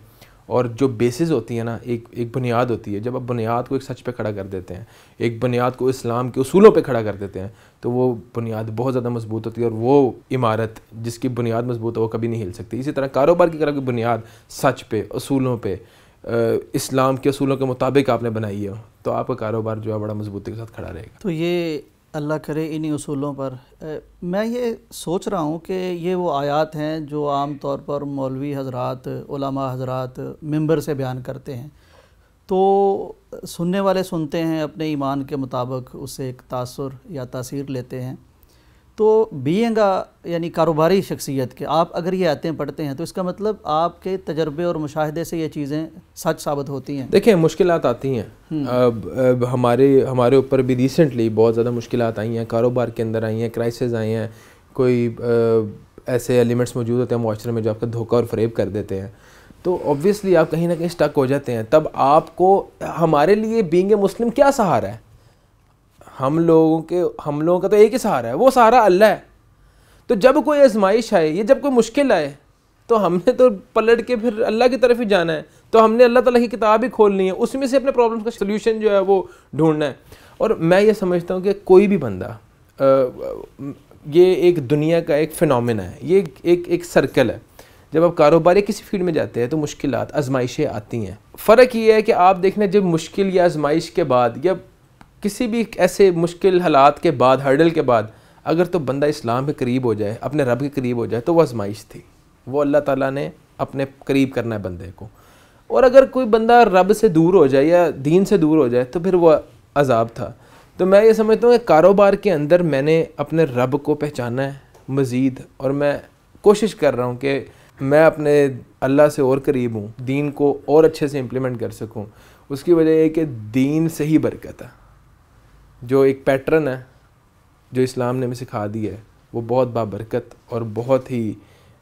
और जो बेसिस होती है ना एक एक बुनियाद होती है जब आप बुनियाद को एक सच पे खड़ा कर देते हैं एक बुनियाद को इस्लाम के उसूलों पे खड़ा कर देते हैं तो वो बुनियाद बहुत ज़्यादा मजबूत होती है और वो इमारत जिसकी बुनियाद मजबूत है वो कभी नहीं हिल सकती इसी तरह कारोबार की तरह की बुनियाद सच पे असूलों पर इस्लाम के असूलों के मुताबिक आपने बनाई है तो आपका कारोबार जो है बड़ा मजबूती के साथ खड़ा रहेगा तो ये अल्लाह करे इन्हीं असूलों पर मैं ये सोच रहा हूँ कि ये वो आयात हैं जो आम तौर पर मौलवी हजरात उलमा हजरात मेंबर से बयान करते हैं तो सुनने वाले सुनते हैं अपने ईमान के मुताबिक उससे एक तासर या तासीर लेते हैं तो बींग यानी कारोबारी शख्सियत के आप अगर ये आते हैं पढ़ते हैं तो इसका मतलब आपके तजर्बे और मुशाहदे से ये चीज़ें सच साबित होती हैं देखिए मुश्किल आती हैं हम्म। अब, अब हमारे हमारे ऊपर भी रिसेंटली बहुत ज़्यादा मुश्किल आई हैं कारोबार के अंदर आई हैं क्राइसिस आई हैं कोई ऐसे एलिमेंट्स मौजूद होते हैं मॉइस्चर में जो आपका धोखा और फरेब कर देते हैं तो ऑब्वियसली आप कहीं ना कहीं स्टक हो जाते हैं तब आपको हमारे लिए बींग मुस्लिम क्या सहारा है हम लोगों के हम लोगों का तो एक ही सहारा है वो सहारा अल्लाह है तो जब कोई आजमाइश आए या जब कोई मुश्किल आए तो हमने तो पलट के फिर अल्लाह की तरफ ही जाना है तो हमने अल्लाह तला की किताब ही खोलनी है उसमें से अपने प्रॉब्लम का सोल्यूशन जो है वो ढूंढना है और मैं ये समझता हूँ कि कोई भी बंदा ये एक दुनिया का एक फिनमिना है ये एक, एक एक सर्कल है जब आप कारोबार या किसी फील्ड में जाते हैं तो मुश्किल आजमाइशें आती हैं फ़र्क ये है कि आप देख लें जब मुश्किल या आजमाइश के बाद या किसी भी ऐसे मुश्किल हालात के बाद हर्डल के बाद अगर तो बंदा इस्लाम के करीब हो जाए अपने रब के करीब हो जाए तो वह आजमाइश थी वो अल्लाह ताला ने अपने करीब करना है बंदे को और अगर कोई बंदा रब से दूर हो जाए या दीन से दूर हो जाए तो फिर वह अजाब था तो मैं ये समझता हूँ कि कारोबार के अंदर मैंने अपने रब को पहचाना है मज़ीद और मैं कोशिश कर रहा हूँ कि मैं अपने अल्लाह से और करीब हूँ दीन को और अच्छे से इम्प्लीमेंट कर सकूँ उसकी वजह यह कि दीन से ही बरकत है जो एक पैटर्न है जो इस्लाम ने हमें सिखा दी है वो बहुत बाबरकत और बहुत ही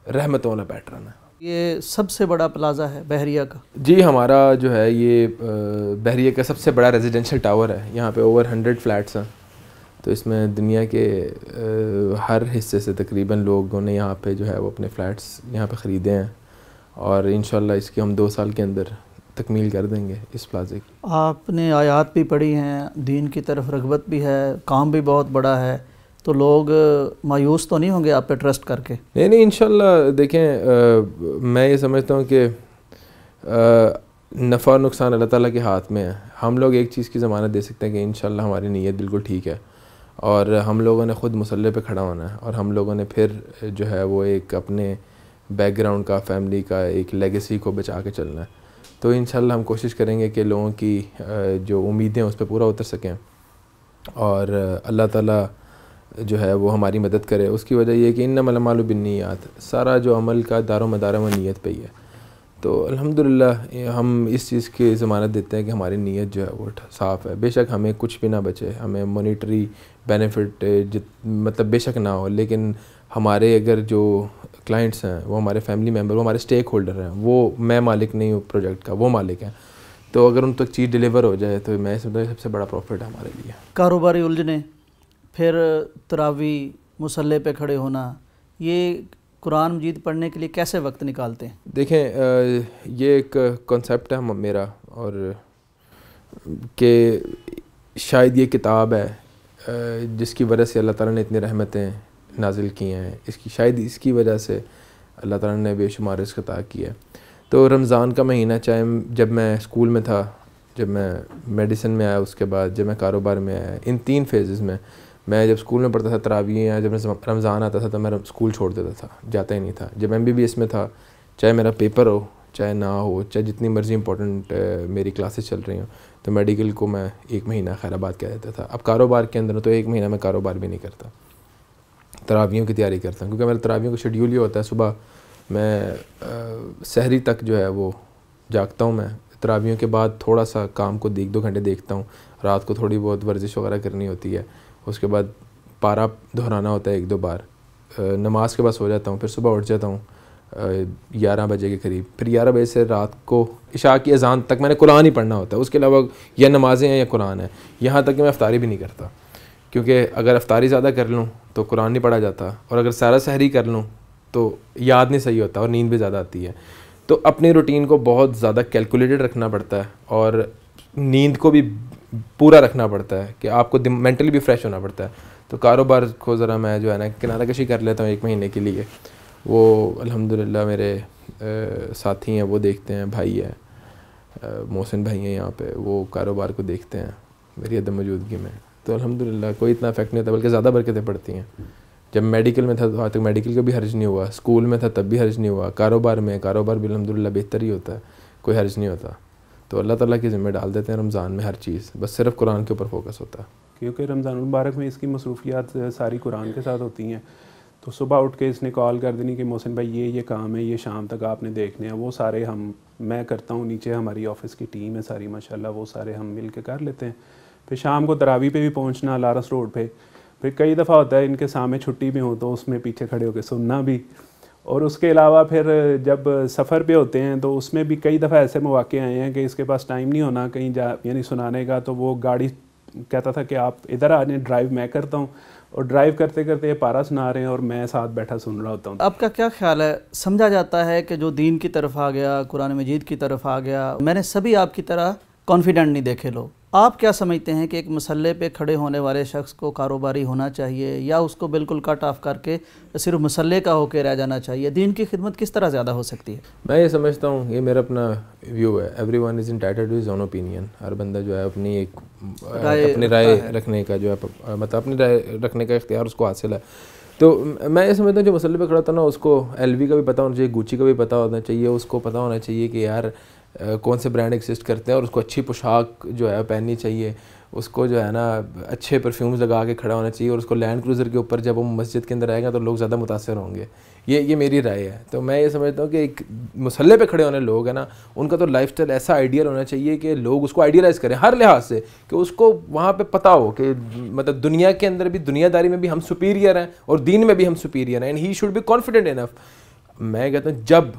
रहमत वाला पैटर्न है ये सबसे बड़ा प्लाजा है बहरिया का जी हमारा जो है ये बहरिया का सबसे बड़ा रेजिडेंशियल टावर है यहाँ पे ओवर हंड्रेड फ्लैट्स हैं तो इसमें दुनिया के हर हिस्से से तकरीबन लोगों ने यहाँ पे जो है वो अपने फ्लैट्स यहाँ पे ख़रीदे हैं और इन इसके हम दो साल के अंदर तकमील कर देंगे इस प्लाजे की आपने आयात भी पढ़ी हैं दीन की तरफ रगबत भी है काम भी बहुत बड़ा है तो लोग मायूस तो नहीं होंगे आप पे ट्रस्ट करके नहीं नहीं इन देखें आ, मैं ये समझता हूँ कि नफ़ा और नुकसान अल्लाह ताला के हाथ में है हम लोग एक चीज़ की ज़मानत दे सकते हैं कि इन हमारी नीयत बिल्कुल ठीक है और हम लोगों ने ख़ुद मसल्ले पे खड़ा होना है और हम लोगों ने फिर जो है वो एक अपने बैकग्राउंड का फैमिली का एक लेगेसी को बचा के चलना है तो इन हम कोशिश करेंगे कि लोगों की जो उम्मीदें उस पर पूरा उतर सकें और अल्लाह ताला जो है वो हमारी मदद करे उसकी वजह यह कि इन नमलमाल बिनियात सारा जो अमल का दारो मदार व नीयत पे ही है तो अल्हम्दुलिल्लाह हम इस चीज़ की ज़मानत देते हैं कि हमारी नीयत जो है वो साफ़ है बेशक हमें कुछ भी ना बचे हमें मोनिटरी बेनिफिट मतलब बेशक ना हो लेकिन हमारे अगर जो क्लाइंट्स हैं वो हमारे फैमिली मेम्बर वो हमारे स्टेक होल्डर हैं वो मैं मालिक नहीं हूँ प्रोजेक्ट का वो मालिक है तो अगर उन तक चीज़ डिलीवर हो जाए तो मैं समझता हूँ सबसे बड़ा प्रॉफिट है हमारे लिए कारोबारी उलझने फिर तरावी मसल्ले पे खड़े होना ये कुरान मजीद पढ़ने के लिए कैसे वक्त निकालते हैं देखें ये एक कॉन्सेप्ट है मेरा और के शायद ये किताब है जिसकी वजह से अल्लाह ताला ने इतनी रहमतें नाजिल किए हैं इसकी शायद इसकी वजह से अल्लाह ताला ने बेशुमार इसका अता किया तो रमज़ान का महीना चाहे जब मैं स्कूल में था जब मैं मेडिसिन में आया उसके बाद जब मैं कारोबार में आया इन तीन फेजेस में मैं जब स्कूल में पढ़ता था तरावी या जब रमज़ान आता था तो मैं स्कूल छोड़ देता था जाता ही नहीं था जब एम बी बी एस में था चाहे मेरा पेपर हो चाहे ना हो चाहे जितनी मर्ज़ी इंपॉर्टेंट मेरी क्लासेस चल रही हों तो मेडिकल को मैं एक महीना खैराबाद कह देता था अब कारोबार के अंदर तो एक महीना मैं कारोबार भी नहीं करता तरावियों की तैयारी करता हूँ क्योंकि मेरा तरावियों का शेड्यूल ये होता है सुबह मैं शहरी तक जो है वो जागता हूँ मैं तरावियों के बाद थोड़ा सा काम को एक दो घंटे देखता हूँ रात को थोड़ी बहुत वर्जिश वगैरह करनी होती है उसके बाद पारा दोहराना होता है एक दो बार नमाज के बाद सो जाता हूँ फिर सुबह उठ जाता हूँ ग्यारह बजे के करीब फिर ग्यारह बजे से रात को इशा की अजान तक मैंने कुरान ही पढ़ना होता है उसके अलावा या नमाज़ें हैं या कुरान है यहाँ तक कि मैं अफ्तारी भी नहीं करता क्योंकि अगर अफ्तारी ज़्यादा कर लूँ तो कुरान नहीं पढ़ा जाता और अगर सारा सहरी कर लूँ तो याद नहीं सही होता और नींद भी ज़्यादा आती है तो अपनी रूटीन को बहुत ज़्यादा कैलकुलेटेड रखना पड़ता है और नींद को भी पूरा रखना पड़ता है कि आपको मेंटली भी फ्रेश होना पड़ता है तो कारोबार को ज़रा मैं जो है ना किनारा कशी कर लेता हूँ एक महीने के लिए वो अल्हम्दुलिल्लाह मेरे आ, साथी हैं वो देखते हैं भाई है मोहसिन भाई हैं यहाँ पे वो कारोबार को देखते हैं मेरी अदम मौजूदगी में तो अलहमदिल्ला कोई इतना इफेक्ट नहीं होता बल्कि ज़्यादा बरकतें पड़ती हैं जब मेडिकल में था तो आज तक मेडिकल का भी हर्ज नहीं हुआ स्कूल में था तब भी हर्ज नहीं हुआ कारोबार में कारोबार भी अलहमदिल्ला बेहतर ही होता है कोई हर्ज नहीं होता तो अल्लाह ताला के ज़िम्मे डाल देते हैं रमज़ान में हर चीज़ बस सिर्फ कुरान के ऊपर फोकस होता है क्योंकि रमज़ान मुबारक में इसकी मसरूफियात सारी कुरान के साथ होती हैं तो सुबह उठ के इसने कॉल कर देनी कि मोहसिन भाई ये ये काम है ये शाम तक आपने देखने हैं वो सारे हम मैं करता हूँ नीचे हमारी ऑफिस की टीम है सारी माशाल्लाह वो सारे हम मिल के कर लेते हैं फिर शाम को तरावी पे भी पहुंचना लारस रोड पे फिर कई दफ़ा होता है इनके सामने छुट्टी भी हो तो उसमें पीछे खड़े होकर सुनना भी और उसके अलावा फिर जब सफ़र पे होते हैं तो उसमें भी कई दफ़ा ऐसे मौाक़े आए हैं कि इसके पास टाइम नहीं होना कहीं जा यानी सुनाने का तो वो गाड़ी कहता था कि आप इधर आ जाएँ ड्राइव मैं करता हूँ और ड्राइव करते करते ये पारा सुना रहे हैं और मैं साथ बैठा सुन रहा होता हूँ आपका क्या ख्याल है समझा जाता है कि जो दीन की तरफ आ गया कुरान मजीद की तरफ आ गया मैंने सभी आपकी तरह कॉन्फिडेंट नहीं देखे लोग आप क्या समझते हैं कि एक मसले पे खड़े होने वाले शख्स को कारोबारी होना चाहिए या उसको बिल्कुल कट ऑफ करके सिर्फ मसले का होकर रह जाना चाहिए दीन की खिदमत किस तरह ज़्यादा हो सकती है मैं ये समझता हूँ ये मेरा अपना व्यू है everyone is entitled his own opinion हर बंदा जो है अपनी एक राय अपनी राय रखने का जो है मतलब अपनी राय रखने का इख्तियार उसको हासिल है तो मैं ये समझता हूँ जो मसले पे खड़ा था ना उसको वी का भी पता होना चाहिए गुची का भी पता होना चाहिए उसको पता होना चाहिए कि यार कौन से ब्रांड एग्जिस्ट करते हैं और उसको अच्छी पोशाक जो है पहननी चाहिए उसको जो है ना अच्छे परफ्यूम्स लगा के खड़ा होना चाहिए और उसको लैंड क्रूज़र के ऊपर जब वो मस्जिद के अंदर आएगा तो लोग ज़्यादा मुतासर होंगे ये ये मेरी राय है तो मैं ये समझता हूँ कि एक मसल्ले पे खड़े होने लोग हैं ना उनका तो लाइफ ऐसा आइडियल होना चाहिए कि लोग उसको आइडियलाइज़ करें हर लिहाज से कि उसको वहाँ पर पता हो कि मतलब दुनिया के अंदर भी दुनियादारी में भी हम सुपीरियर हैं और दीन में भी हम सुपीरियर हैं एंड ही शुड भी कॉन्फिडेंट इनफ मैं कहता हूँ जब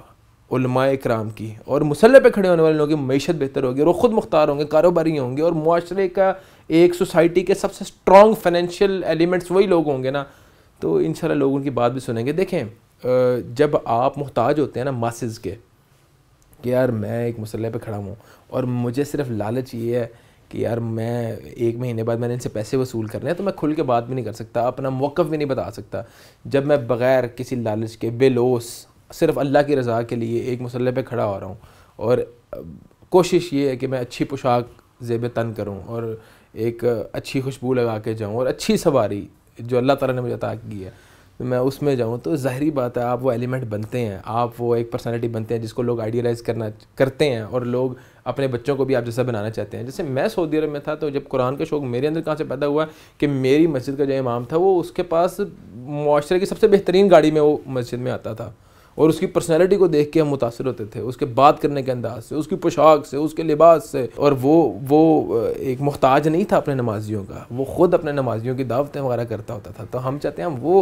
कराम की और मुसल्ले पे खड़े होने वाले लोगों की मीशत बेहतर होगी और वो ख़ुद मुख्तार होंगे कारोबारी होंगे और माशरे का एक सोसाइटी के सबसे स्ट्रॉन्ग फाइनेंशियल एलिमेंट्स वही लोग होंगे ना तो इन लोग उनकी बात भी सुनेंगे देखें जब आप मुहताज होते हैं ना मासिस के कि यार मैं एक मसल्ले पे खड़ा हूँ और मुझे सिर्फ लालच ये है कि यार मैं एक महीने बाद मैंने इनसे पैसे वसूल करने हैं तो मैं खुल के बात भी नहीं कर सकता अपना मौक़ भी नहीं बता सकता जब मैं बग़ैर किसी लालच के बेलोस सिर्फ अल्लाह की रज़ा के लिए एक मसल्ले पे खड़ा हो रहा हूँ और कोशिश ये है कि मैं अच्छी पोशाक जेब तन करूँ और एक अच्छी खुशबू लगा के जाऊँ और अच्छी सवारी जो अल्लाह ताला ने मुझे अता की है तो मैं उसमें जाऊँ तो ज़ाहरी बात है आप वो एलिमेंट बनते हैं आप वो एक पर्सनैलिटी बनते हैं जिसको लोग आइडियलाइज़ करना करते हैं और लोग अपने बच्चों को भी आप जैसा बनाना चाहते हैं जैसे मैं सऊदी अरब में था तो जब कुरान का शौक़ मेरे अंदर कहाँ से पैदा हुआ कि मेरी मस्जिद का जो इमाम था वो उसके पास माशरे की सबसे बेहतरीन गाड़ी में वो मस्जिद में आता था और उसकी पर्सनैलिटी को देख के हम मुतासर होते थे उसके बात करने के अंदाज से उसकी पोशाक से उसके लिबास से और वो वो एक मोहताज नहीं था अपने नमाजियों का वो ख़ुद अपने नमाजियों की दावतें वगैरह करता होता था तो हम चाहते हैं हम वो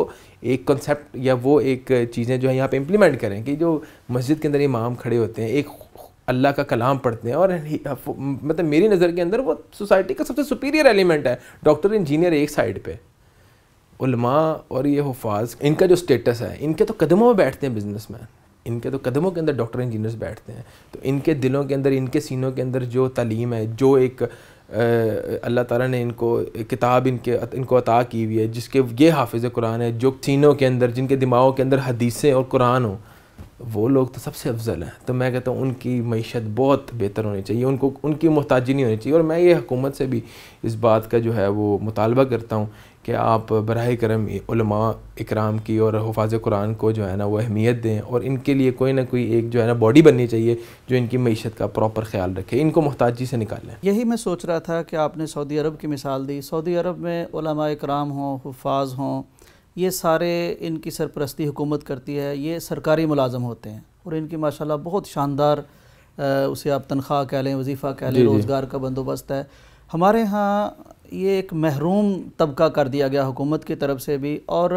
एक कंसेप्ट या वो एक चीज़ें जो है यहाँ पर इम्प्लीमेंट करें कि जो मस्जिद के अंदर इमाम खड़े होते हैं एक अल्लाह का कलाम पढ़ते हैं और मतलब मेरी नज़र के अंदर वो सोसाइटी का सबसे सुपीरियर एलिमेंट है डॉक्टर इंजीनियर एक साइड पर उलमा और ये हफाज इनका जो स्टेटस है इनके तो कदमों में बैठते हैं बिजनेस मैन इनके तो कदमों के अंदर डॉक्टर इंजीनियर्स बैठते हैं तो इनके दिलों के अंदर इनके सीनों के अंदर जो तलीम है जो एक अल्लाह ताला ने इनको किताब इनके इनको अता की हुई है जिसके ये हाफिज़ कुरान है जो सीनों के अंदर जिनके दिमागों के अंदर हदीसें और कुरान हो वो लोग तो सबसे अफजल हैं तो मैं कहता हूँ उनकी मीशत बहुत बेहतर होनी चाहिए उनको उनकी मोहताजी नहीं होनी चाहिए और मैं ये हुकूमत से भी इस बात का जो है वो मुतालबा करता हूँ कि आप बरह करम इकराम की और हफाज कुरान को जो है ना वो अहमियत दें और इनके लिए कोई ना कोई एक जो है ना बॉडी बननी चाहिए जो इनकी मीशत का प्रॉपर ख्याल रखे इनको मोहताजी से निकालें यही मैं सोच रहा था कि आपने सऊदी अरब की मिसाल दी सऊदी अरब में इकराम हों हफाज हों ये सारे इनकी सरपरस्ती हुकूमत करती है ये सरकारी मुलाजम होते हैं और इनकी माशा बहुत शानदार उसे आप तनख्वाह कह लें वजीफ़ा कह लें रोज़गार का बंदोबस्त है हमारे यहाँ ये एक महरूम तबका कर दिया गया हुकूमत की तरफ से भी और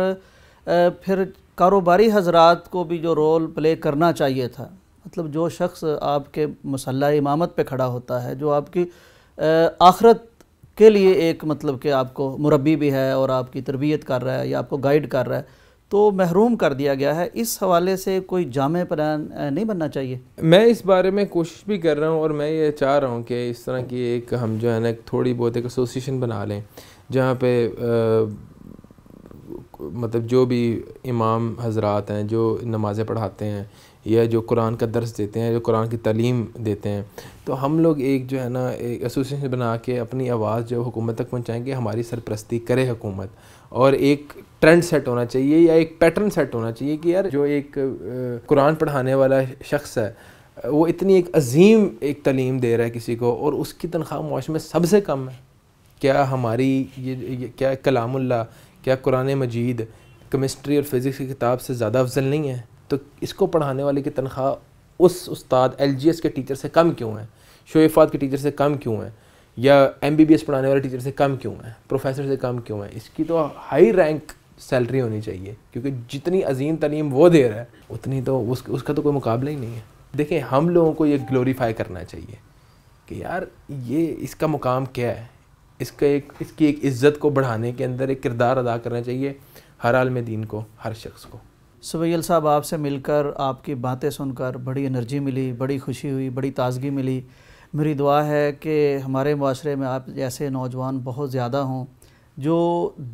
फिर कारोबारी हजरात को भी जो रोल प्ले करना चाहिए था मतलब जो शख्स आपके मसल्ला इमामत पे खड़ा होता है जो आपकी आखरत के लिए एक मतलब कि आपको मुरबी भी है और आपकी तरबियत कर रहा है या आपको गाइड कर रहा है तो महरूम कर दिया गया है इस हवाले से कोई जाम प्लान नहीं बनना चाहिए मैं इस बारे में कोशिश भी कर रहा हूँ और मैं ये चाह रहा हूँ कि इस तरह की एक हम जो है ना थोड़ी बहुत एक एसोसिएशन बना लें जहाँ पे आ, मतलब जो भी इमाम हजरात हैं जो नमाज़ें पढ़ाते हैं या जो कुरान का दर्स देते हैं जो कुरान की तलीम देते हैं तो हम लोग एक जो है ना एक एसोसिएशन बना के अपनी आवाज़ जो हुकूमत तक पहुँचाएँ कि हमारी सरप्रस्ती करे हुकूमत और एक ट्रेंड सेट होना चाहिए या एक पैटर्न सेट होना चाहिए कि यार जो एक कुरान पढ़ाने वाला शख्स है वो इतनी एक अजीम एक तलीम दे रहा है किसी को और उसकी तनख्वाह मुआश में सबसे कम है क्या हमारी ये, ये क्या कलामुल्ला क्या कुरान मजीद केमिस्ट्री और फिज़िक्स की किताब से ज़्यादा अफजल नहीं है तो इसको पढ़ाने वाले की तनख्वाह उस उस्ताद एल के टीचर से कम क्यों है शोफ़ात के टीचर से कम क्यों है या एम पढ़ाने वाले टीचर से कम क्यों है प्रोफेसर से कम क्यों है इसकी तो हाई रैंक सैलरी होनी चाहिए क्योंकि जितनी अजीम तलीम वो दे रहा है उतनी तो उस, उसका तो कोई मुकाबला ही नहीं है देखें हम लोगों को ये ग्लोरीफाई करना चाहिए कि यार ये इसका मुकाम क्या है इसका एक इसकी एक इज़्ज़त को बढ़ाने के अंदर एक किरदार अदा करना चाहिए हर आलम में दीन को हर शख्स को सवैल साहब आपसे मिलकर आपकी बातें सुनकर बड़ी एनर्जी मिली बड़ी खुशी हुई बड़ी ताजगी मिली मेरी दुआ है कि हमारे माशरे में आप जैसे नौजवान बहुत ज़्यादा हों जो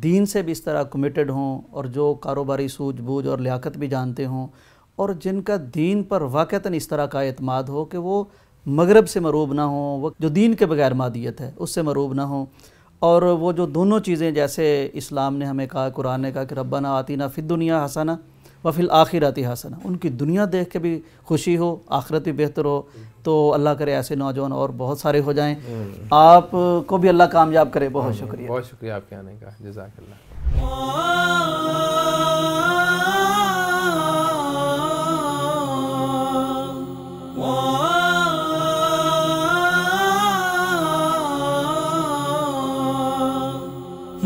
दीन से भी इस तरह कमिटेड हों और जो कारोबारी सूझबूझ और लियाकत भी जानते हों और जिनका दीन पर वाक़ता इस तरह का अतमाद हो कि वो मगरब से मरूब ना हो वह जो दीन के बगैर मादियत है उससे मरूब ना हो और वो जो दोनों चीज़ें जैसे इस्लाम ने हमें कहा कुरान ने कहा कि रब्बा ना आती ना फिर दुनिया हसाना वफिल आखिरती हसन उनकी दुनिया देख के भी खुशी हो आखिरत भी बेहतर हो तो अल्लाह करे ऐसे नौजवान और बहुत सारे हो जाएं हम्म। आप को भी अल्लाह कामयाब करे बहुत शुक्रिया बहुत शुक्रिया आपके आने का जजाकल्ला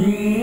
Hmm.